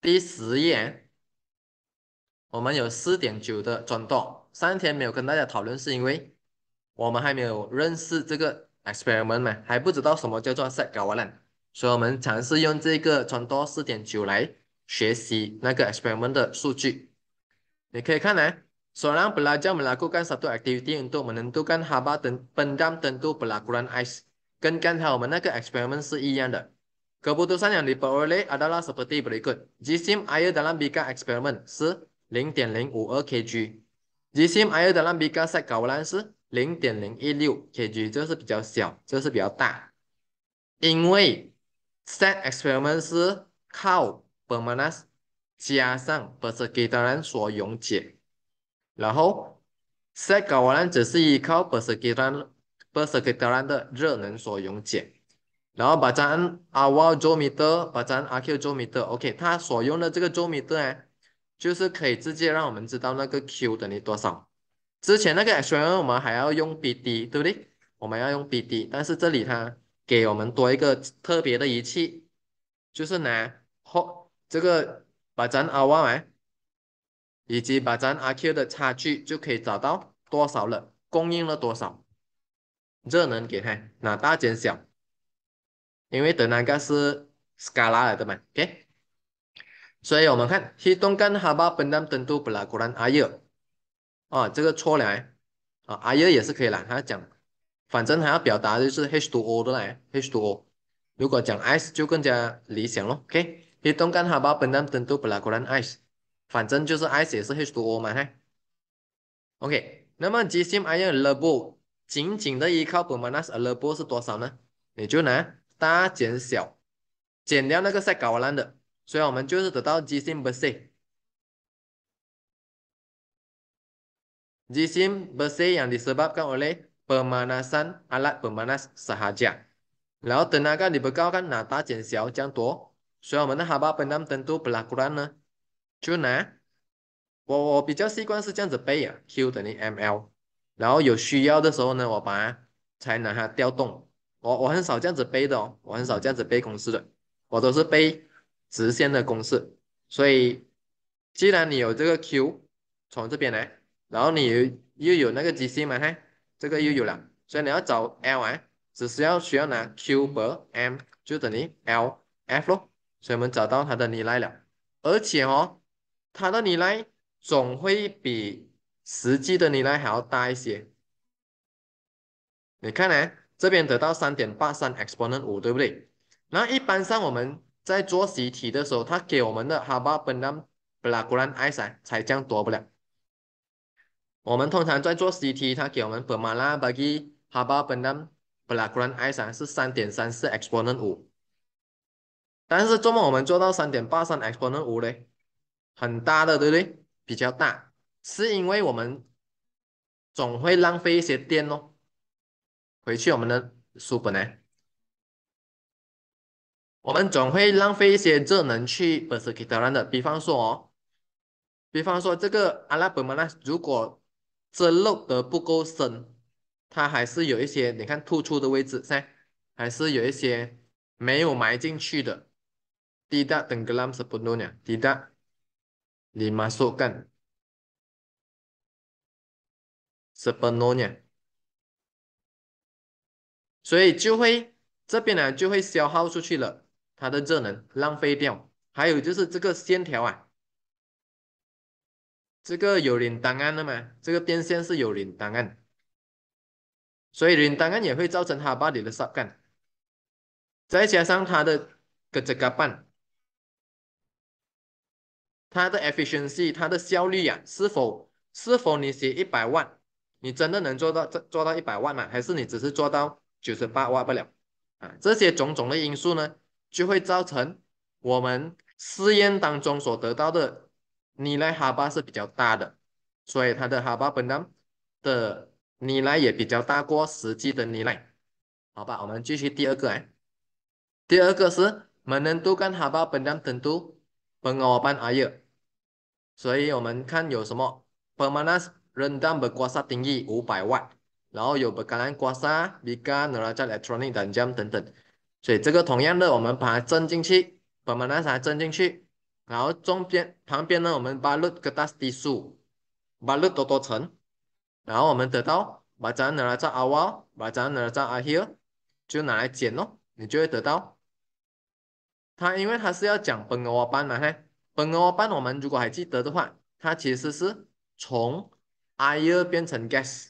A: 第十页，我们有四点九的转导。三天没有跟大家讨论，是因为我们还没有认识这个 experiment 嘛，还不知道什么叫做 set 格瓦兰，所以我们尝试用这个转多四点九来。学习那个 experiment 的数据，你可以看呢。学生，不，，，，，，，，，，，，，，，，，，，，，，，，，，，，，，，，，，，，，，，，，，，，，，，，，，，，，，，，，，，，，，，，，，，，，，，，，，，，，，，，，，，，，，，，，，，，，，，，，，，，，，，，，，，，，，，，，，，，，，，，，，，，，，，，，，，，，，，，，，，，，，，，，，，，，，，，，，，，，，，，，，，，，，，，，，，，，，，，，，，，，，，，，，，，，，，，，，，，，，，，，，，，，，，，，，，，，，，，，，，，，，，，，，，，，，，，，，，，，，，，，，，，p e r m a n e s c 加上 p e r s g r a n i t 所溶解，然后 second one 只是依靠 persgranite p e r s g r a n i t 的热能所溶解。然后把咱 our geometry，e 把咱 RQ geometry，OK，e 它所用的这个 j e o m e t e r y 呢，就是可以直接让我们知道那个 Q 等于多少。之前那个 X 全二我们还要用 BD 对不对？我们要用 BD，但是这里它给我们多一个特别的仪器，就是拿或。这个把咱阿瓦买，以及把咱阿 Q 的差距就可以找到多少了，供应了多少热能给它，哪大减小？因为的哪个是 s c a l a 来的嘛？OK？所以我们看，启动干哈巴本量温度布拉果然阿热啊，这个错了，啊，阿热也是可以啦，他讲反正还要表达就是 H to O 的嘞，H to O 如果讲 ice 就更加理想了 o k hitungkan haba benda tentu pelakuan ice. Fanzhen jiu shi ice ya shi H2O ma hai. OK, nama jisim ayan lebu, jing jing de yikau permanas lebu shi duo shao ne? Ni jiu na da jian xiao, jian liao na ge sai gao lan de. Sui wo men jiu shi de dao jisim besi. Jisim besi yang disebabkan oleh pemanasan alat pemanas sahaja. Lalu tenaga diberkaukan na da jian xiao jang duo 所以我们那下把本章程度布拉 a n 呢，就拿，我我比较习惯是这样子背啊，Q 等于 mL，然后有需要的时候呢，我把它才拿它调动，我我很少这样子背的哦，我很少这样子背公式的，我都是背直线的公式，所以既然你有这个 Q 从这边来，然后你又有那个 Gc 嘛，嘿，这个又有了，所以你要找 L 啊，只需要需要拿 Q 和 m 就等于 Lf 咯。所以我们找到它的拟来了，而且哦，它的拟来总会比实际的拟来还要大一些。你看呢？这边得到三点八三 exponent 五，对不对？那一般上我们在做习题的时候，它给我们的哈巴本量布拉古兰 i 三才将多不了。我们通常在做习题，它给我们本马拉巴基哈巴本量布拉古兰 i 三是三点三四 exponent 五。但是做梦，我们做到三点八三 x 平方五嘞，很大的，对不对？比较大，是因为我们总会浪费一些电哦。回去我们的书本呢，我们总会浪费一些热能去不是给它燃的。比方说哦，比方说这个阿拉伯麻呢，如果这漏的不够深，它还是有一些，你看突出的位置噻，还是有一些
B: 没有埋进去的。所以就会这边呢就会消
A: 耗出去了，它的热能浪费掉。还有就是这个线条啊，
B: 这个有零档案的嘛，这个电线是有零档案，所以零档案也会造成它把你的手感，再加上它的个这个板。它的
A: efficiency，它的效率呀，是否是否你写一百万，你真的能做到做做到一百万吗？还是你只是做到九十八万不了？啊，这些种种的因素呢，就会造成我们试验当中所得到的你来哈巴是比较大的，所以它的哈巴本量的你来也比较大过实际的你来。好吧，我们继续第二个哎，第二个是门能度跟哈巴本量等度本欧班阿约。所以我们看有什么，permanas rendam berkuasa tinggi 五百万，然后有 bekalan kuasa, bila nerajal elektronik 等将等等，所以这个同样的我们把它增进去，permanas 还增进去，然后中间旁边呢我们 balut kedasti 数，balut 多多乘，然后我们得到 bila nerajal awal, bila nerajal akhir，就拿来减咯，你就会得到，它因为它是要讲分而半嘛嘿。本二恶我们如果还记得的话，它其实是从 air 变成 gas，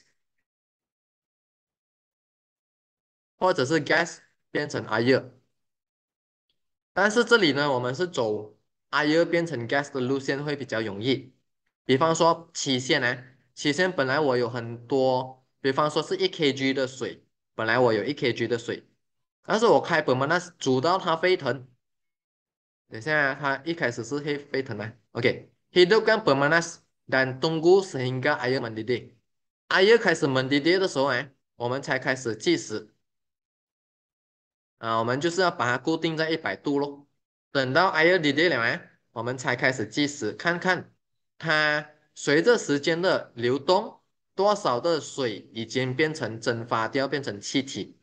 B: 或者是 gas 变成 air。但是这里呢，我们是走 air 变成 gas 的路线会比
A: 较容易。比方说，起先呢，起先本来我有很多，比方说是 1kg 的水，本来我有 1kg 的水，但是我开本门，那煮到它沸腾。等一下，它一开始是黑沸腾的。OK，hidupkan p e m a s a n dan tunggu sehingga air mendidih。air 开始 mendidih 的时候呢，我们才开始计时。啊，我们就是要把它固定在一百度咯。等到 air didih 了呢，我们才开始计时，看看它随着时间的流动，多少的水已经变成蒸发掉，变成气体。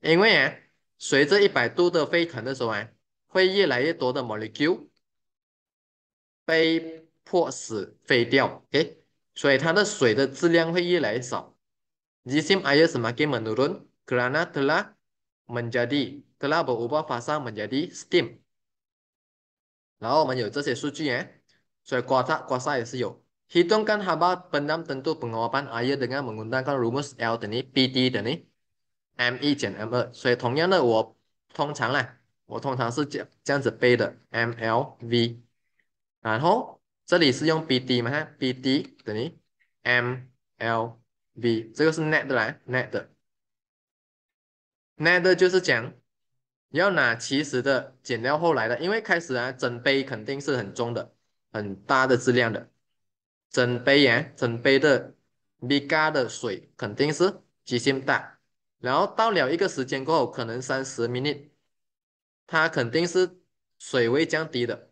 A: 因为啊，随着一百度的沸腾的时候啊。会越来越多的 molecule 被迫使飞掉，诶，所以它的水的质量会越来越少。Jisim air semakin menurun kerana telah menjadi telah berubah fasa menjadi steam。然后我们有这些数据耶，所以刮大刮散也是有。Hitungkan haba pendam tentu pengapapan air dengan menggunakan rumus L 等于 Pd 等于 m1 减 m2。所以同样的我通常呢。我通常是这这样子背的，mlv，然后这里是用 bd 吗 bd 等于 mlv，这个是 net 的啦，net 的，net 就是讲要拿其实的，减掉后来的，因为开始啊，整杯肯定是很重的，很大的质量的，整杯呀，整杯的米咖的水肯定是极性大，然后到了一个时间过后，可能三十 minute。它肯定是水位降低的，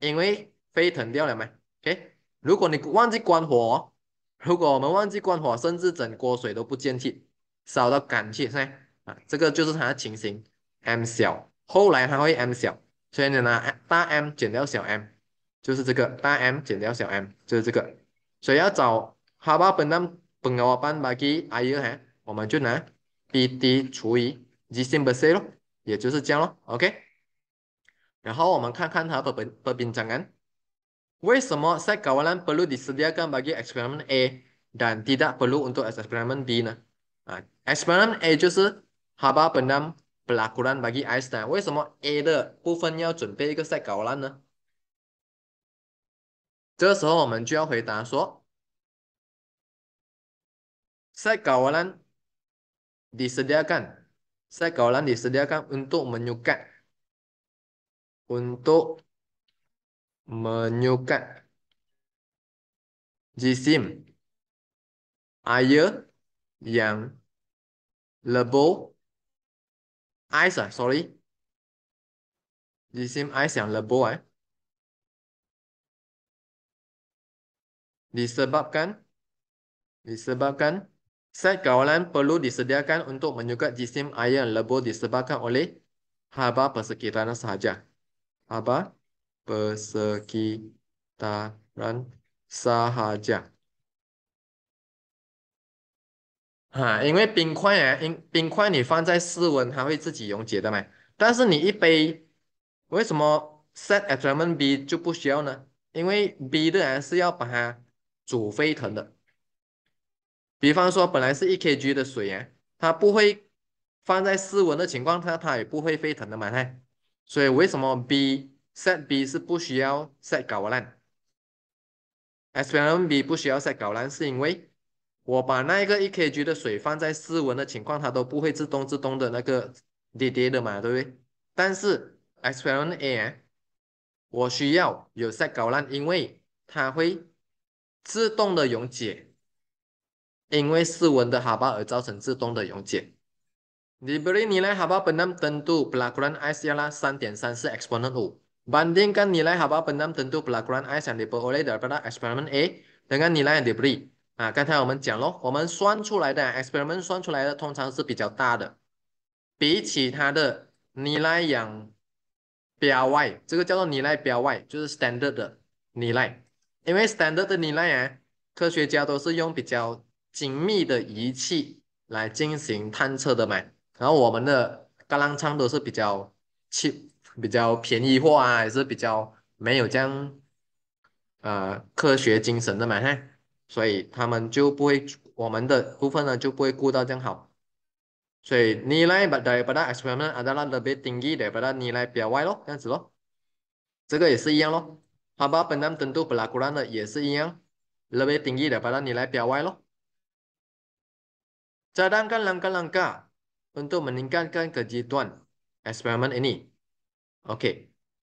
A: 因为沸腾掉了嘛。OK，如果你忘记关火，如果我们忘记关火，甚至整锅水都不见气，烧到干气噻，啊，这个就是它的情形。M 小，后来它会 M 小，所以你拿大 M 减掉小 M，就是这个大 M 减掉小 M 就是这个。所以要找它把本量本流方把 g I 用哈，我们就拿 B D 除以 G 型不 C 咯。也就是这样咯，OK。然后我们看看它不平不平等啊？为什么在高栏不露的试验跟，，，，，，，，，，，，，，，，，，，，，，，，，，，，，，，，，，，，，，，，，，，，，，，，，，，，，，，，，，，，，，，，，，，，，，，，，，，，，，，，，，，，，，，，，，，，，，，，，，，，，，，，，，，，，，，，，，，，，，，，，，，，，，，，，，，，，，，，，，，，，，，，，，，，，，，，，，，，，，，，，，，，，，，，，，，，，，，，，，，，，，，，，，，，，，，，，，，，，，，，，，，，，，，，，，，，，，，，，，，，，，，，，，，，
B: sekawalan disediakan untuk menyukat. Untuk menyukat jisim air yang lebur ais lah, sorry jisim ais yang lebur eh. disebabkan disebabkan
A: Set k a l a l a n l perlu disediakan untuk m e n y u k a t jisim air yang lembut disebabkan oleh
B: haba persekitaran sahaja. Haba persekitaran sahaja.
A: 哈，因为冰块呀，冰冰块你放在室温，它会自己溶解的嘛。但是你一杯，为什么 Set a calorimel B 就不需要呢？因为 B 的人是要把它煮沸腾的。比方说，本来是一 kg 的水啊，它不会放在室温的情况，它它也不会沸腾的嘛，所以为什么 B set B 是不需要 set 高冷，experiment B 不需要 set 高冷，是因为我把那个一 kg 的水放在室温的情况，它都不会自动自动的那个跌跌的嘛，对不对？但是 experiment A，我需要有 set 高冷，因为它会自动的溶解。因为试温的哈巴而造成自动的溶解。Nilai nilai haba pendam tentu pelakuran ice adalah 三点三四 x 平方五。bandingkan nilai haba pendam tentu pelakuran ice yang dipulai daripada experiment A dengan nilai yang debris。啊，刚才我们讲咯，我们算出来的 experiment 算出来的通常是比较大的，比起它的 nilai yang bry，这个叫做 nilai bry，就是 standard 的 nilai。因为 standard 的 nilai 啊，科学家都是用比较。精密的仪器来进行探测的嘛，然后我们的伽朗仓都是比较轻、比较便宜货啊，还是比较没有这样呃科学精神的嘛，所以他们就不会，我们的部分呢就不会顾到这样好，所以你来把大家把它 experiment，i n d a d 它来特别定义的把它你来表外咯，这样子咯，这个也是一样咯，好吧，本单程度不拉够的也是一样，特别定义的把它你来表外咯。采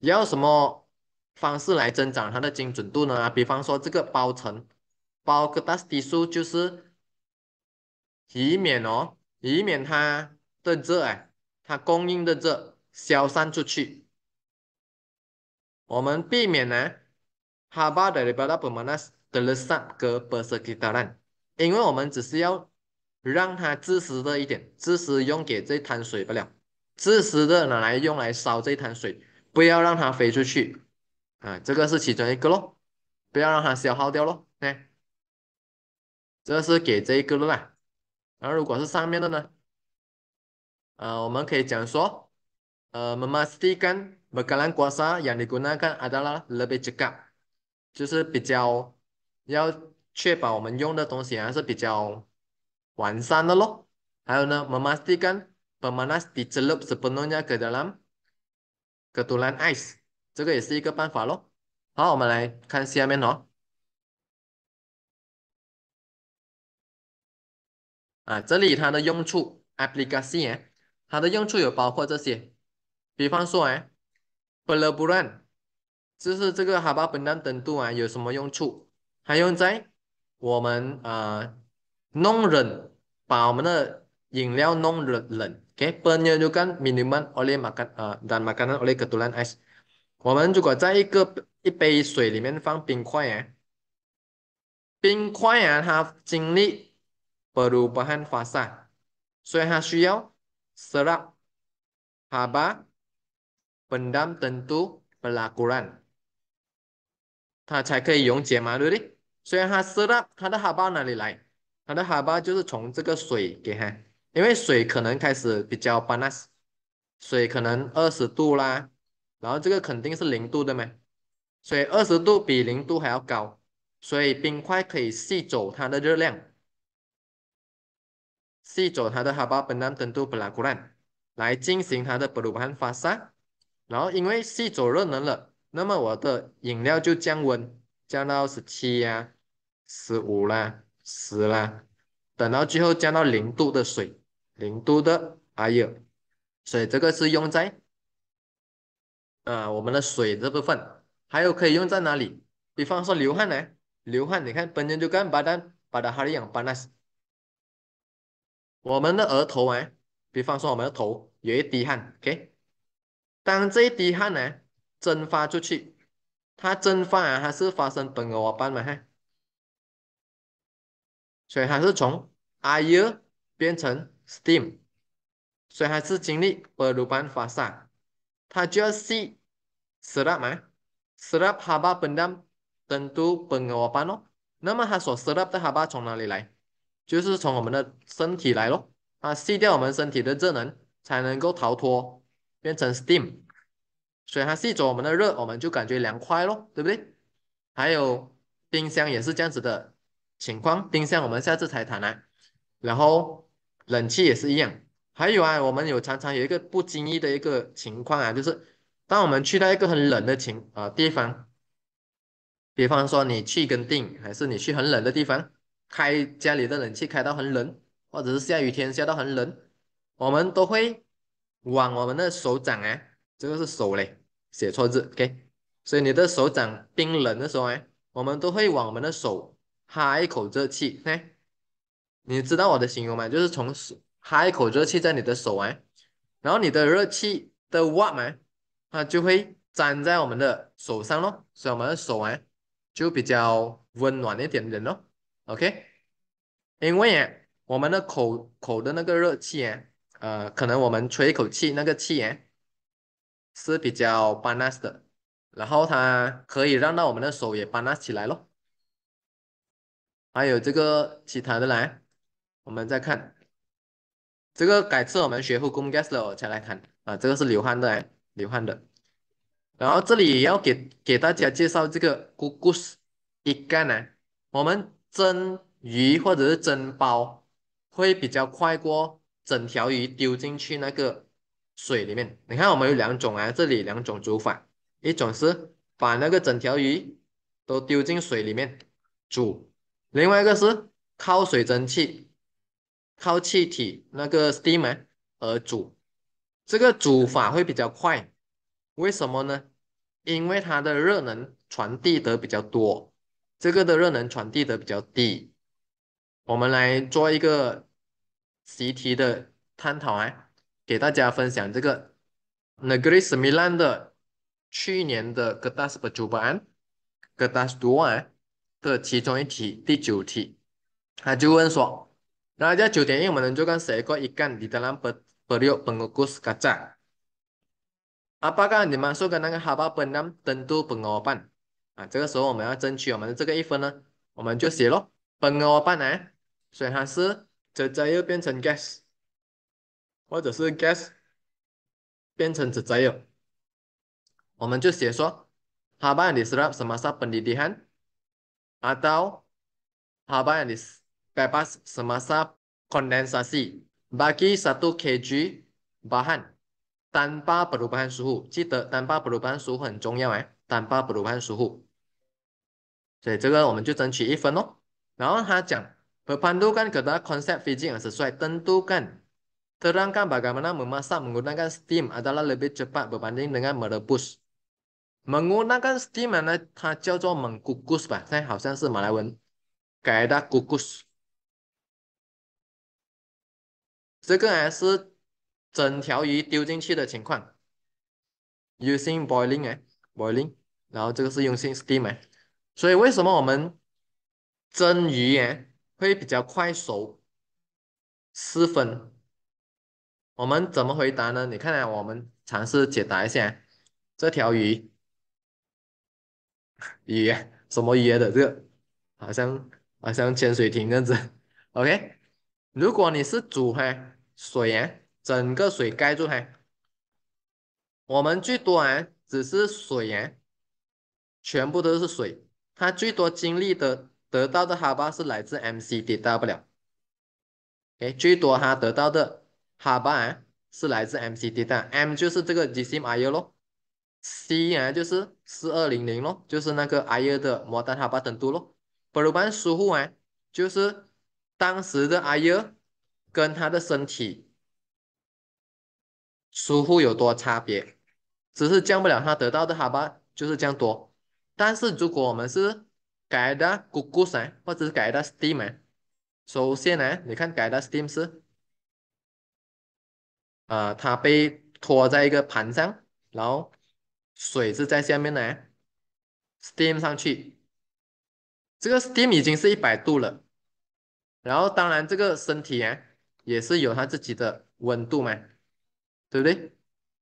A: 用什么方法来增加它的精确度呢？比方说，这个包层、包个导体数，就是以免哦，以免它的热哎，它供应的热消散出去。我们避免呢，它把的雷达本曼斯的热散给辐射器大量，因为我们只是要。让它自私的一点，自私用给这滩水不了，自私的拿来用来烧这滩水，不要让它飞出去。啊，这个是其中一个咯，
B: 不要让它消耗掉喽。对，这是给这一个了然后如果是上面的呢？啊，我们可以讲说，
A: 呃，memastikan m a l a n kuasa yang digunakan adalah lebih cepat，就是比较要确保我们用的东西还是比较。晚上了咯，还有呢，确保把曼斯被全部塞到里面，冰
B: 块，这个也是一个办法咯。好，我们来看下面咯。啊，这里它的用处，application，它的用处有包括这些，
A: 比方说哎，不冷不热，就是这个哈巴冰糖炖肚啊，有什么用处？还用在我们啊。弄冷，把我们的饮料弄冷冷。Okay, penyedukan minuman oleh makan uh, dan makanan oleh ketulan ais. Kita juga perubahan fasa, so serap haba pendam tentu pelakuran. Ia serap, ia dari mana 它的海拔就是从这个水给它，因为水可能开始比较，把那水可能二十度啦，然后这个肯定是零度的嘛，所以二十度比零度还要高，所以冰块可以吸走它的热量，吸走它的海拔，本断等度本拉断兰，来进行它的布鲁潘发散，然后因为吸走热能了，那么我的饮料就降温，降到十七呀，十五啦。湿了，等到最后降到零度的水，零度的还有，所以这个是用在，呃，我们的水这部分，还有可以用在哪里？比方说流汗呢，流汗，你看，本身就干，把蛋，把它哈里养，把那，我们的额头哎，比方说我们的头有一滴汗，OK，当这一滴汗呢蒸发出去，它蒸发啊，它是发生蒸发，斑嘛嗨。所以它是从 i c 变成 steam，所以它是经历 n f a 发生。它就要吸，吸热嘛？吸 p 哈巴喷到，等到喷锅巴哦，那么它说，吸热的哈巴从哪里来？就是从我们的身体来咯。它吸掉我们身体的热能，才能够逃脱，变成 steam。所以它吸走我们的热，我们就感觉凉快咯，对不对？还有冰箱也是这样子的。情况冰箱我们下次才谈啊，然后冷气也是一样，还有啊，我们有常常有一个不经意的一个情况啊，就是当我们去到一个很冷的情啊地方，比方说你去跟定还是你去很冷的地方，开家里的冷气开到很冷，或者是下雨天下到很冷，我们都会往我们的手掌啊，这个是手嘞，写错字，OK，所以你的手掌冰冷的时候啊，我们都会往我们的手。哈一口热气，嘿，你知道我的形容吗？就是从哈一口热气在你的手啊，然后你的热气的 w 嘛，它就会粘在我们的手上咯，所以我们的手啊。就比较温暖一点人咯，OK？因为我们的口口的那个热气啊，呃，可能我们吹一口气那个气啊是比较 b a n a 的，然后它可以让到我们的手也 b a n a 起来咯。还有这个其他的来，我们再看，这个改次我们学后宫 gas 了才来看啊，这个是流汗的来，流汗的，然后这里也要给给大家介绍这个 gusigan 来，我们蒸鱼或者是蒸包会比较快过，整条鱼丢进去那个水里面，你看我们有两种啊，这里两种煮法，一种是把那个整条鱼都丢进水里面煮。另外一个是靠水蒸气、靠气体那个 steam 而煮，这个煮法会比较快，为什么呢？因为它的热能传递的比较多，这个的热能传递的比较低。我们来做一个习题的探讨啊，给大家分享这个 Negri s m i l a n 的去年的 g a d a s b e r u b a n g a d a s Dua 哎。的其中一题，第九题，他就问说：“那在九点一，我们做讲是个一干，你的那不不六苯恶苦斯卡扎，啊，报告你们说个那个哈巴笨南温度苯恶板啊。”这个时候我们要争取我们的这个一分呢，我们就写咯苯恶板呢，虽然是直接又变成 gas，或者是 gas 变成直接又，我们就写说哈巴的十日，而马斯彭迪汉。atau haba yang bebas semasa kondensasi bagi satu kg bahan tanpa perubahan suhu. Cita tanpa perubahan suhu hen zhong yao eh, tanpa perubahan suhu. Jadi, ini kita akan mencari 1分 oh. Lalu, dia cakap, berpandukan kepada konsep fizik yang sesuai, tentukan, terangkan bagaimana memasak menggunakan steam adalah lebih cepat berbanding dengan merebus. 蒙古那个 steam 呢，它叫做蒙古 g o o k u s
B: 吧，但好像是马来文，改的 k u o u s 这个还是整条鱼丢进去的情况
A: ，using boiling 哎，boiling，然后这个是 using steam 哎，所以为什么我们蒸鱼哎会比较快熟？四分，我们怎么回答呢？你看看，我们尝试解答一下这条鱼。鱼，什么鱼的这个，好像好像潜水艇这样子。OK，如果你是主嘿，水岩，整个水盖住嘿，我们最多啊只是水岩，全部都是水。它最多经历的得到的哈巴是来自 MCDW 了。哎，最多哈得到的哈巴啊是来自 MCD 的 M 就是这个 GCMIO 咯，C 啊就是。四二零零咯，就是那个阿叶的摩丹哈巴等度咯，变化疏忽哎，就是当时的阿叶跟他的身体疏忽有多差别，只是降不了他得到的哈巴，就是降多。但是如果我们是改的酷酷神，或者是改的 steam 首先呢，你看改的 steam 是，啊，它被拖在一个盘上，然后。水是在下面呢，steam 上去，这个 steam 已经是一百度了，然后当然这个身体啊也是有它自己的温度嘛，对不对？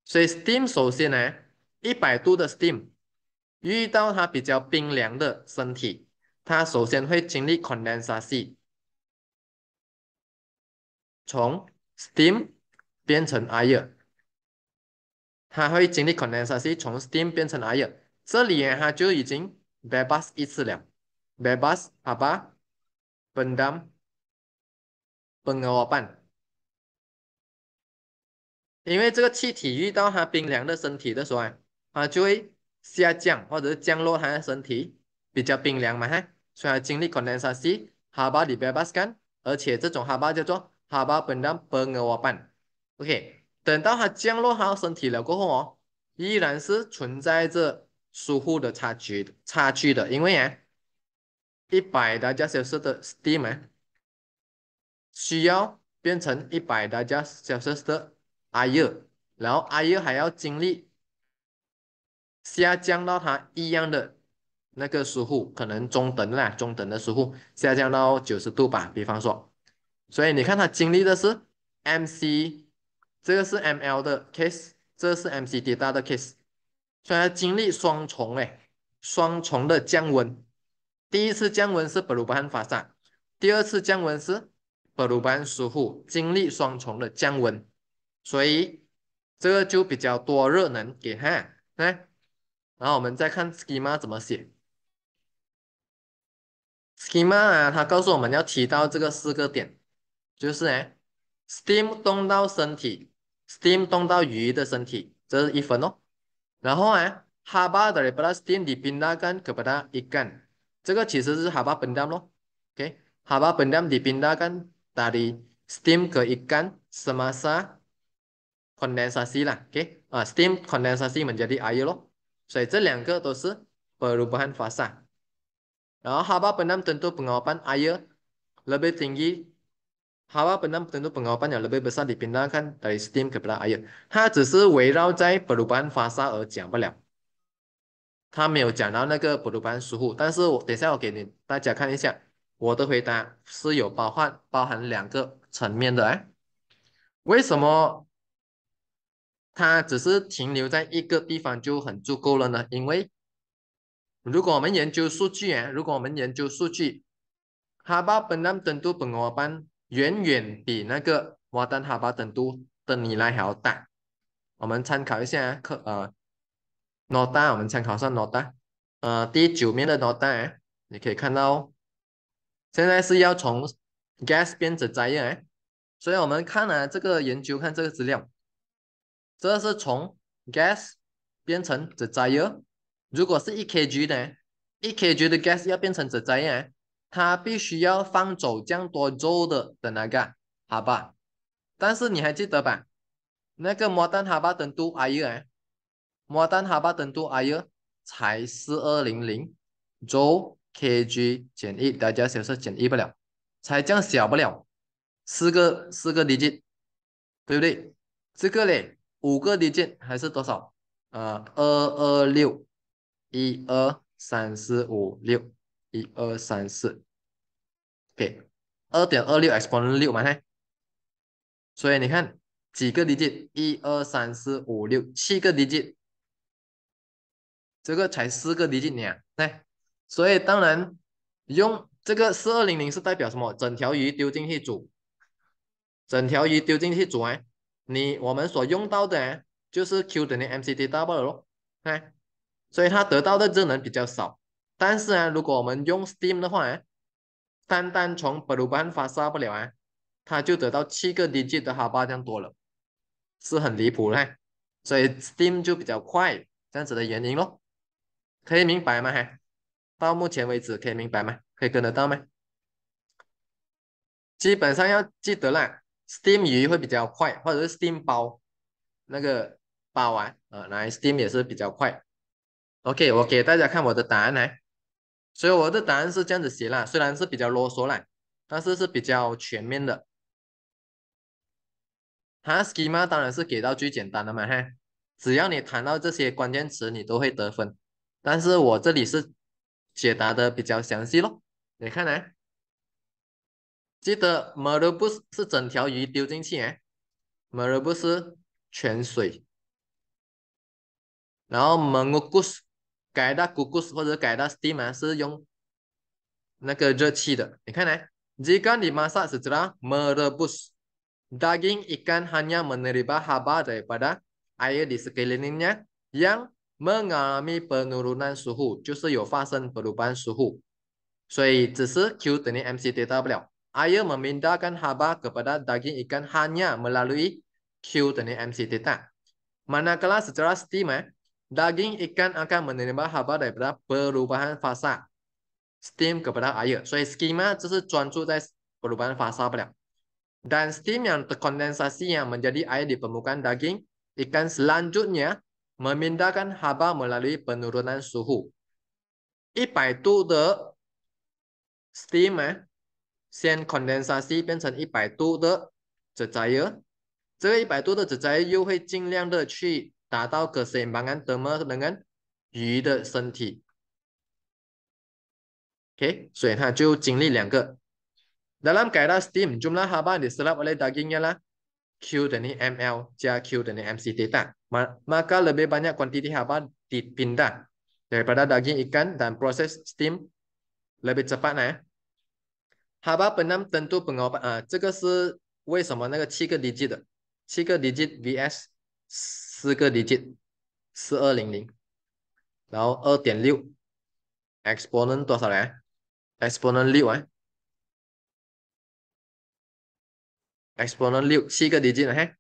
A: 所以 steam 首先呢，一百度的 steam 遇到它比较冰凉的身
B: 体，它首先会经历 condensation，从 steam 变成 air。它会
A: 经历 condensation，从 steam 变成 i o n 这里它就已经 v a e 一次了
B: v a p 哈巴，冰冻，冰河板，因为这个气体遇到它冰凉的
A: 身体的时候啊，它就会下降或者是降落，它的身体比较冰凉嘛哈，所以它经历 condensation，哈巴的 v a 干，而且这种哈巴叫做哈巴冰冻冰河板，OK。等到它降落到身体了过后哦，依然是存在着疏忽的差距的差距的，因为呀，一百大家小时的 steam 需要变成一百大家小时的 air，然后 air 还要经历下降到它一样的那个疏忽，可能中等啦，中等的疏忽，下降到九十度吧，比方说，所以你看它经历的是 mc。这个是 M L 的 case，这是 M C D 大的 case，所以它经历双重哎，双重的降温。第一次降温是布鲁班发生，第二次降温是布鲁班疏忽，经历双重的降温，所以这个就比较多热能给它来。然后我们再看 schema 怎么写，schema 啊，它告诉我们要提到这个四个点，就是哎，steam 冻到身体。steam 动到鱼的身体，这是一分哦。然后呢 h a b a dari pada steam dipindahkan kepada ikan，这个其实是 haba pendam 咯，OK，haba pendam dipindahkan dari steam ke ikan semasa kondensasi lah，OK，啊，steam kondensasi menjadi air 咯，所以这两个都是 perubahan fasa。然后 haba pendam tentu pengawapan air lebih tinggi 哈巴本堂程度本我班有特别不善的评价，看台式 team 给布拉艾尔，他只是围绕在普鲁班发骚而讲不了，他没有讲到那个普鲁班师傅。但是我等一下我给你大家看一下，我的回答是有包含包含两个层面的。为什么他只是停留在一个地方就很足够了呢？因为如果我们研究数据啊，如果我们研究数据，哈巴本堂程度本我班。远远比那个瓦丹哈巴等都的尼来还要大。我们参考一下，克呃诺丹，我们参考上诺丹，呃第九面的诺丹，你可以看到，现在是要从 gas 变成 dye，所以我们看了这个研究，看这个资料，这是从 gas 变成 d y 如果是 1kg 的，1kg 的 gas 要变成 dye。他必须要放走降多周的的那个，好吧？但是你还记得吧？那个摩丹哈巴登度还有摩丹哈巴登度还有才四二零零周 kg 减一，大家晓是减一不了，才降小不了，四个四个离劲，对不对？这个嘞，五个离劲还是多少？呃，二二六一二三四五六。一二三四，OK，二点二六 exponent 六嘛嘿，所以你看几个 digit，一二三四五六七个 digit，这个才四个 digit 呢，对。所以当然用这个四二零零是代表什么？整条鱼丢进去煮，整条鱼丢进去煮啊，你我们所用到的就是 Q 等于 m c t w 不对。咯，哎，所以它得到的热能比较少。但是啊，如果我们用 Steam 的话，呢，单单从 b l u e Band 发射不了啊，它就得到七个 D G 的巴这样多了，是很离谱嘞。所以 Steam 就比较快，这样子的原因咯，可以明白吗？还到目前为止可以明白吗？可以跟得到吗？基本上要记得啦，Steam 鱼会比较快，或者是 Steam 包，那个包啊，呃，来 Steam 也是比较快。OK，我给大家看我的答案来。所以我的答案是这样子写啦，虽然是比较啰嗦啦，但是是比较全面的。schema 当然是给到最简单的嘛，嘿，只要你谈到这些关键词，你都会得分。但是我这里是解答的比较详细咯，你看呢？记得 merubus 是整条鱼丢进去耶，merubus 泉水，然后 m e n g u s 改到 Google 或者改到 Steam 啊，是用那个热气的。你看来，jika dimasak secara merebus daging ikan hanya menerima haba daripada air di sekelilingnya yang mengalami penurunan suhu, suhu，就是有发生 perubahan suhu，所以只是 Q 等于 mc 得到不了。Air memindahkan haba kepada daging ikan hanya melalui Q dan MC data. Manakala secara steam, eh, daging ikan akan menerima haba daripada perubahan fasa steam kepada air. So, skema just cuan cu perubahan fasa pula. Dan steam yang terkondensasi yang menjadi air di permukaan daging, ikan selanjutnya memindahkan haba melalui penurunan suhu. 100 tu de steam eh, sen kondensasi bianceng 100 tu de cecair. 这个100度的纸材又会尽量的去达到 keseimbangan dermal dengan 鱼的身体。OK，所以它就经历两个。dalam kaedah steam jumlah haban diserap oleh dagingnya lah q 等于 mL 加 q 等于 mC data maka lebih banyak kuantiti haban dipindah daripada daging ikan dan proses steam lebih cepat lah haba penam tentu pengobat ah, uh, 这个是为什么那个七个 digit 的七个 digit vs 四个 digit
B: 四二零零，然后二点六 exponent 多少来？exponent 六哎，exponent 六七个 digit 哎，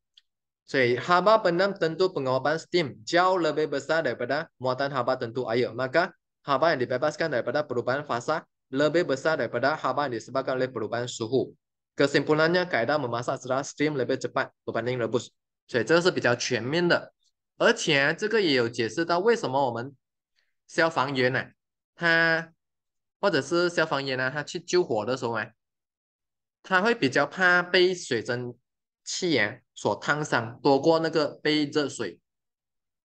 B: 所以 haba benam tentu pengawasan steam jauh
A: lebih besar daripada muatan haba tentu air maka haba yang dibebaskan daripada perubahan fasa lebih besar daripada haba yang disebabkan oleh perubahan suhu. Kesimpulannya, kaedah memasak secara stream lebih cepat berbanding rebus. 所以这个是比较全面的，而且这个也有解释到为什么我们消防员呢，他或者是消防员啊，他去救火的时候啊，他会比较怕被水蒸气啊所烫伤，多过那个被热水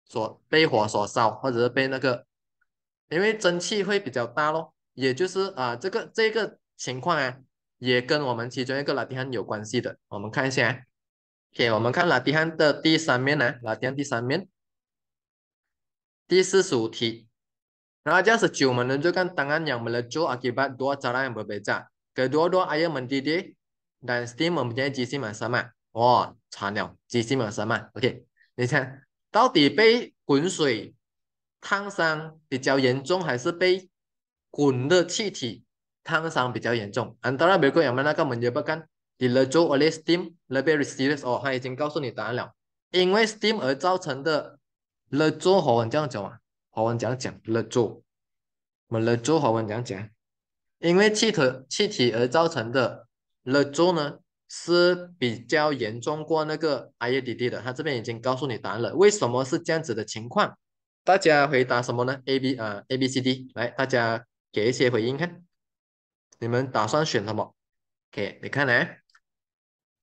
A: 所被火所烧，或者是被那个，因为蒸汽会比较大咯，也就是啊，这个这个情况啊，也跟我们其中一个老天很有关系的，我们看一下。OK，我们看拉丁汉的第三面呢，拉丁汉第三面，第四十五题，然后这是九门人就讲，答案一样，melecut akibat dua cara yang berbeza，kedua-dua ayam mendidih dan steam mempunyai j i s GC yang sama，哦，查鸟，GC yang jisim h i 相同嘛，OK，你看到底被滚水烫伤比较严重，还是被滚的气体烫伤比较严重？Antara berdua yang mana akan menjawab kan？the due of t h steam, l h e very s e r i o s 哦，他已经告诉你答案了。因为 steam 而造成的 l h e d o 这样讲嘛 h 文这样讲 l e due，么 t e d o 这样讲？因为气体气体而造成的 l h e d 呢是比较严重过那个 i e d d 的，他这边已经告诉你答案了。为什么是这样子的情况？大家回答什么呢？A B 呃 A B C D 来，大家给一些回应看，你们打算选什么？OK，你看来。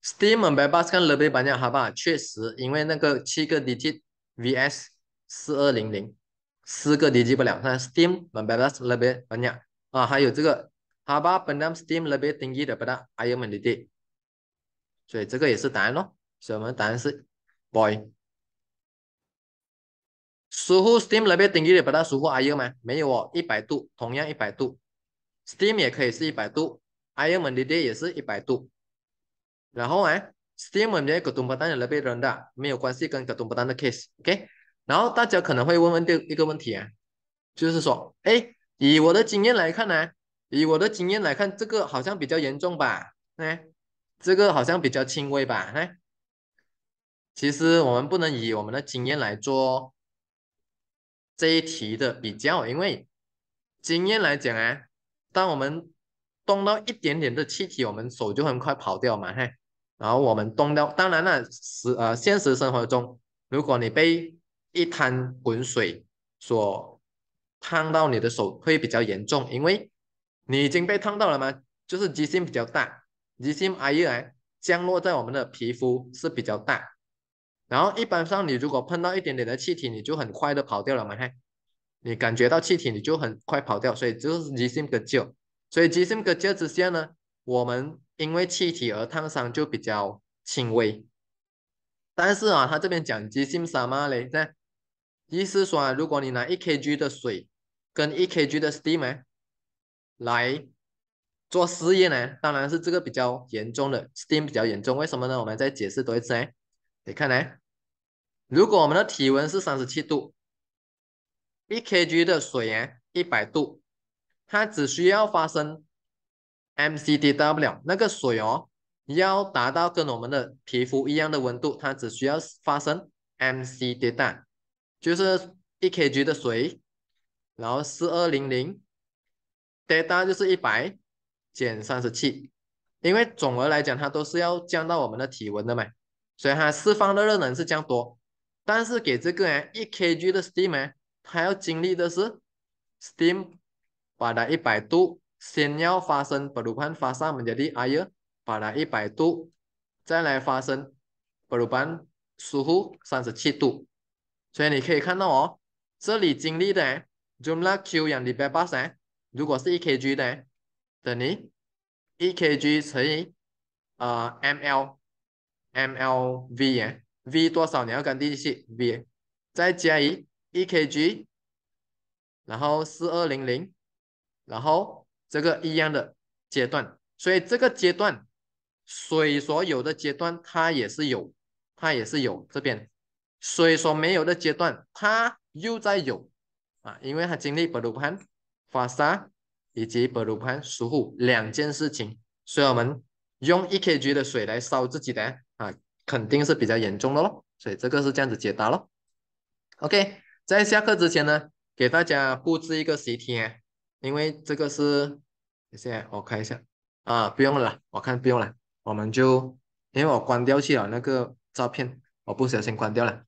A: Steam 比 Lebih 越多，好吧？确实，因为那个七个 Digi VS 四二零零，四个 Digi 不了，那 Steam 比达拉 b 越来越多。啊，还有这个，哈巴比达拉斯越来 n g 的，比达 Airman Digi。所以这个也是答案哦，所以我们答案是 Boy。温度 Steam Lebih 比达温度 Airman d i 没有哦，一百度，同样一百度，Steam 也可以是一百度，Airman d i i 也是一百度。然后呢，stem 们这个东巴丹的勒被扔的没有关系，跟个东巴蛋的 case，OK。然后大家可能会问问这一个问题啊，就是说，哎，以我的经验来看呢，以我的经验来看，这个好像比较严重吧？哎，这个好像比较轻微吧？哎，其实我们不能以我们的经验来做这一题的比较，因为经验来讲啊，当我们冻到一点点的气体，我们手就很快跑掉嘛嘿。然后我们冻到，当然那是呃现实生活中，如果你被一滩滚水所烫到，你的手会比较严重，因为你已经被烫到了嘛，就是急性比较大，急性一挨，降落在我们的皮肤是比较大。然后一般上你如果碰到一点点的气体，你就很快的跑掉了嘛嘿。你感觉到气体，你就很快跑掉，所以就是急性个救。所以，急性个介之下呢？我们因为气体而烫伤就比较轻微。但是啊，他这边讲急性什么嘞？意思说，啊，如果你拿一 kg 的水跟一 kg 的 steam 来做实验呢，当然是这个比较严重的，steam 比较严重。为什么呢？我们再解释多一次呢？你看呢？如果我们的体温是三十七度，一 kg 的水1一百度。它只需要发生 m c d w 那个水哦，要达到跟我们的皮肤一样的温度，它只需要发生 m c d e t a 就是一 k g 的水，然后四二零零 d a t a 就是一百减三十七，因为总额来讲，它都是要降到我们的体温的嘛，所以它释放的热能是降多，但是给这个人一 k g 的 steam 它要经历的是 steam。pada 一百度，先要发生，perubahan f a s menjadi air，pada 一百度，再来发生，perubahan suhu 三十七度，所以你可以看到哦，这里经历的，jumlah Q yang dibebaskan，如果是一 kg 呢，等于，一 kg 乘以，呃，ml，ml V 呃，V 多少？你要跟第一起 V，再加一，一 kg，然后四二零零。然后这个一样的阶段，所以这个阶段水所有的阶段它也是有，它也是有这边水所没有的阶段，它又在有啊，因为它经历白露盘、发沙以及白露盘疏忽两件事情，所以我们用一 kg 的水来烧自己的啊，肯定是比较严重的喽。所以这个是这样子解答喽。OK，在下课之前呢，给大家布置一个习题。因为这个是，等下我看一下，啊，不用了我看不用了，我们就，因为我关掉去了那个照片，我不小心关掉了。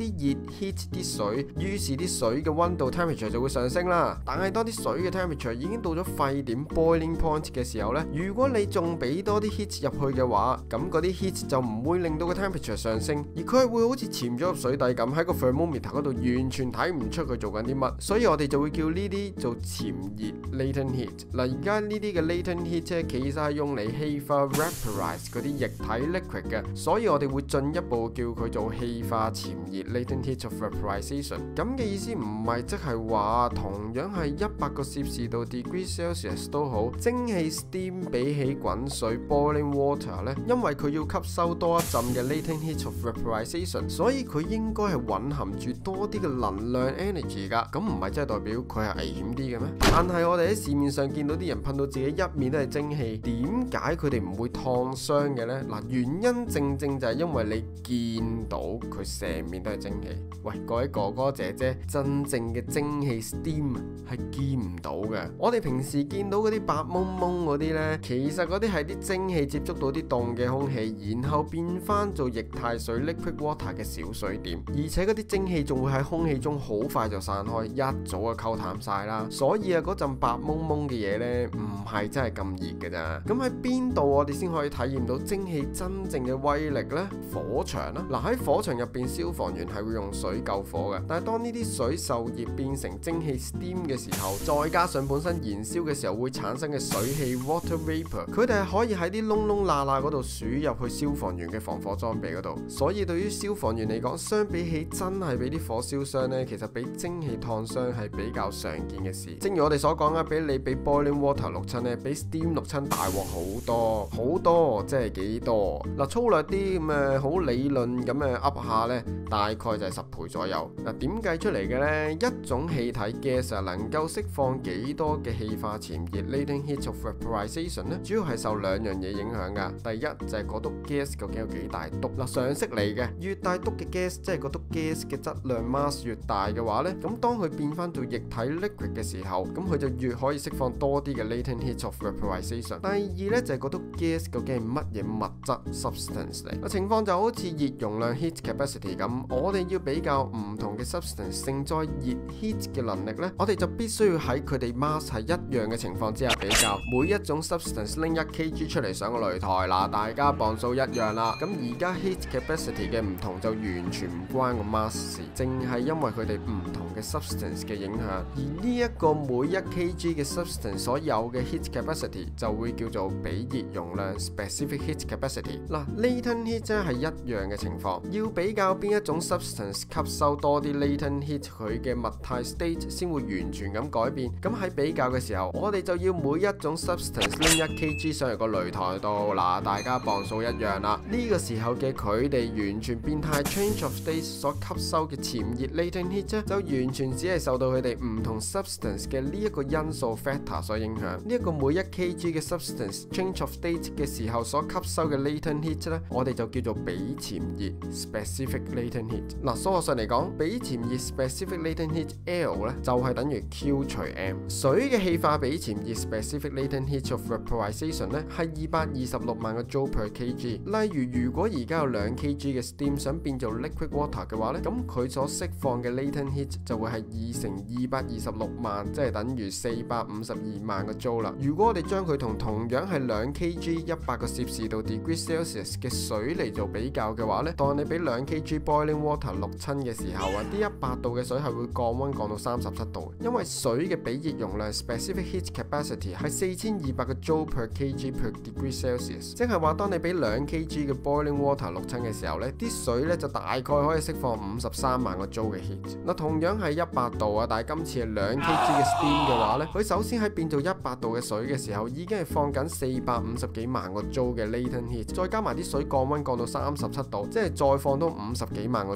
C: 啲熱 heat 啲水，於是啲水嘅温度 temperature 就會上升啦。但係當啲水嘅 temperature 已經到咗沸點 boiling point 嘅時候咧，如果你仲俾多啲 heat 入去嘅話，咁嗰啲 heat 就唔會令到個 temperature 上升，而佢係會好似潛咗入水底咁喺個 h e r m o m e t e r 嗰度完全睇唔出佢做緊啲乜。所以我哋就會叫呢啲做潛熱 latent heat。嗱，而家呢啲嘅 latent heat 即係企用嚟氣化 vaporise 嗰啲液體 liquid 嘅，所以我哋會進一步叫佢做氣化潛熱。latent heat of vaporisation 咁嘅意思唔係即係話同樣係一百個攝氏度 degree Celsius 都好，蒸汽 steam 比起滾水 boiling water 咧，因為佢要吸收多一陣嘅 latent heat of vaporisation，所以佢應該係蕴含住多啲嘅能量 energy 㗎。咁唔係真係代表佢係危險啲嘅咩？但係我哋喺市面上見到啲人噴到自己一面都係蒸汽，點解佢哋唔會燙傷嘅咧？嗱，原因正正就係因為你見到佢成面都係。蒸汽，喂，各位哥哥姐姐，真正嘅蒸汽 steam 系见唔到嘅。我哋平时见到嗰啲白蒙蒙嗰啲咧，其实嗰啲系啲蒸汽接触到啲冻嘅空气，然后变翻做液态水 liquid water 嘅小水点，而且嗰啲蒸汽仲会喺空气中好快就散开，一早就沟淡晒啦。所以啊，嗰阵白蒙蒙嘅嘢咧，唔系真系咁热嘅咋。咁喺边度我哋先可以体验到蒸汽真正嘅威力咧？火场啦，嗱喺火场入边，消防员。系会用水救火嘅，但系当呢啲水受热变成蒸汽 steam 嘅时候，再加上本身燃烧嘅时候会产生嘅水汽 water vapor，佢哋系可以喺啲窿窿罅罅嗰度鼠入去消防员嘅防火装备嗰度，所以对于消防员嚟讲，相比起真系俾啲火烧伤咧，其实俾蒸汽烫伤系比较常见嘅事。正如我哋所讲啊，俾你俾 boiling water 六亲咧，比 steam 六亲大镬好多好多，即系几多嗱粗略啲咁嘅好理论咁嘅 up 下咧，大。概就係十倍左右。嗱，點計出嚟嘅呢？一種氣體 gas 能夠釋放幾多嘅氣化潛熱 latent heat of vaporisation 咧？主要係受兩樣嘢影響㗎。第一就係嗰督 gas 究竟有幾大督。嗱，常識嚟嘅，越大督嘅 gas，即係嗰督 gas 嘅質量 mass 越大嘅話咧，咁當佢變翻到液體 liquid 嘅時候，咁佢就越可以釋放多啲嘅 latent heat of vaporisation。第二咧就係嗰督 gas 究竟係乜嘢物質 substance 嚟情況，就好似熱容量 heat capacity 咁，我。我哋要比較唔同嘅 substance 盛載熱 heat 嘅能力呢，我哋就必須要喺佢哋 mass 係一樣嘅情況之下比較每一種 substance 拎一 kg 出嚟上個擂台嗱，大家磅數一樣啦，咁而家 heat capacity 嘅唔同就完全唔關個 mass，正係因為佢哋唔同嘅 substance 嘅影響。而呢一個每一 kg 嘅 substance 所有嘅 heat capacity 就會叫做比熱容量 specific heat capacity。嗱，latent heat 真係一樣嘅情況，要比較邊一種 substance。吸收多啲 latent heat，佢嘅物态 state 先会完全咁改变。咁喺比较嘅时候，我哋就要每一种 substance 拎一 kg 上嚟个擂台度，嗱大家磅数一样啦。呢个时候嘅佢哋完全变态 change of state 所吸收嘅潜热 latent heat 咧，就完全只系受到佢哋唔同 substance 嘅呢一个因素 factor 所影响。呢一个每一 kg 嘅 substance change of state 嘅时候所吸收嘅 latent heat 咧，我哋就叫做比潜热 specific latent heat。嗱，數學上嚟講，比潛熱 specific latent heat L 咧，就係等於 Q 除 m。水嘅汽化比潛熱 specific latent heat of v a p o r i z a t i o n 咧，係二百二十六萬個焦 per kg。例如，如果而家有兩 kg 嘅 steam 想變做 liquid water 嘅話咧，咁佢所釋放嘅 latent heat 就會係二乘二百二十六萬，即係等於四百五十二萬個焦啦。如果我哋將佢同同樣係兩 kg、一百個攝氏度 degree Celsius 嘅水嚟做比較嘅話咧，當你俾兩 kg boiling water water 六親嘅時候啊，啲一百度嘅水係會降温降到三十七度，因為水嘅比熱容量 （specific heat capacity） 係四千二百個焦 per kg per degree Celsius，即係話當你俾兩 kg 嘅 boiling water 六親嘅時候呢啲水呢就大概可以釋放五十三萬個焦嘅 heat。嗱，同樣係一百度啊，但係今次係兩 kg 嘅 steam 嘅話呢佢首先喺變做一百度嘅水嘅時候已經係放緊四百五十幾萬個焦嘅 latent heat，再加埋啲水降温降到三十七度，即係再放多五十幾萬個。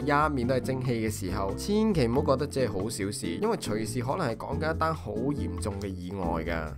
C: 一面都係蒸汽嘅時候，千祈唔好覺得只係好小事，因為隨時可能係講緊一單好嚴重嘅意外㗎。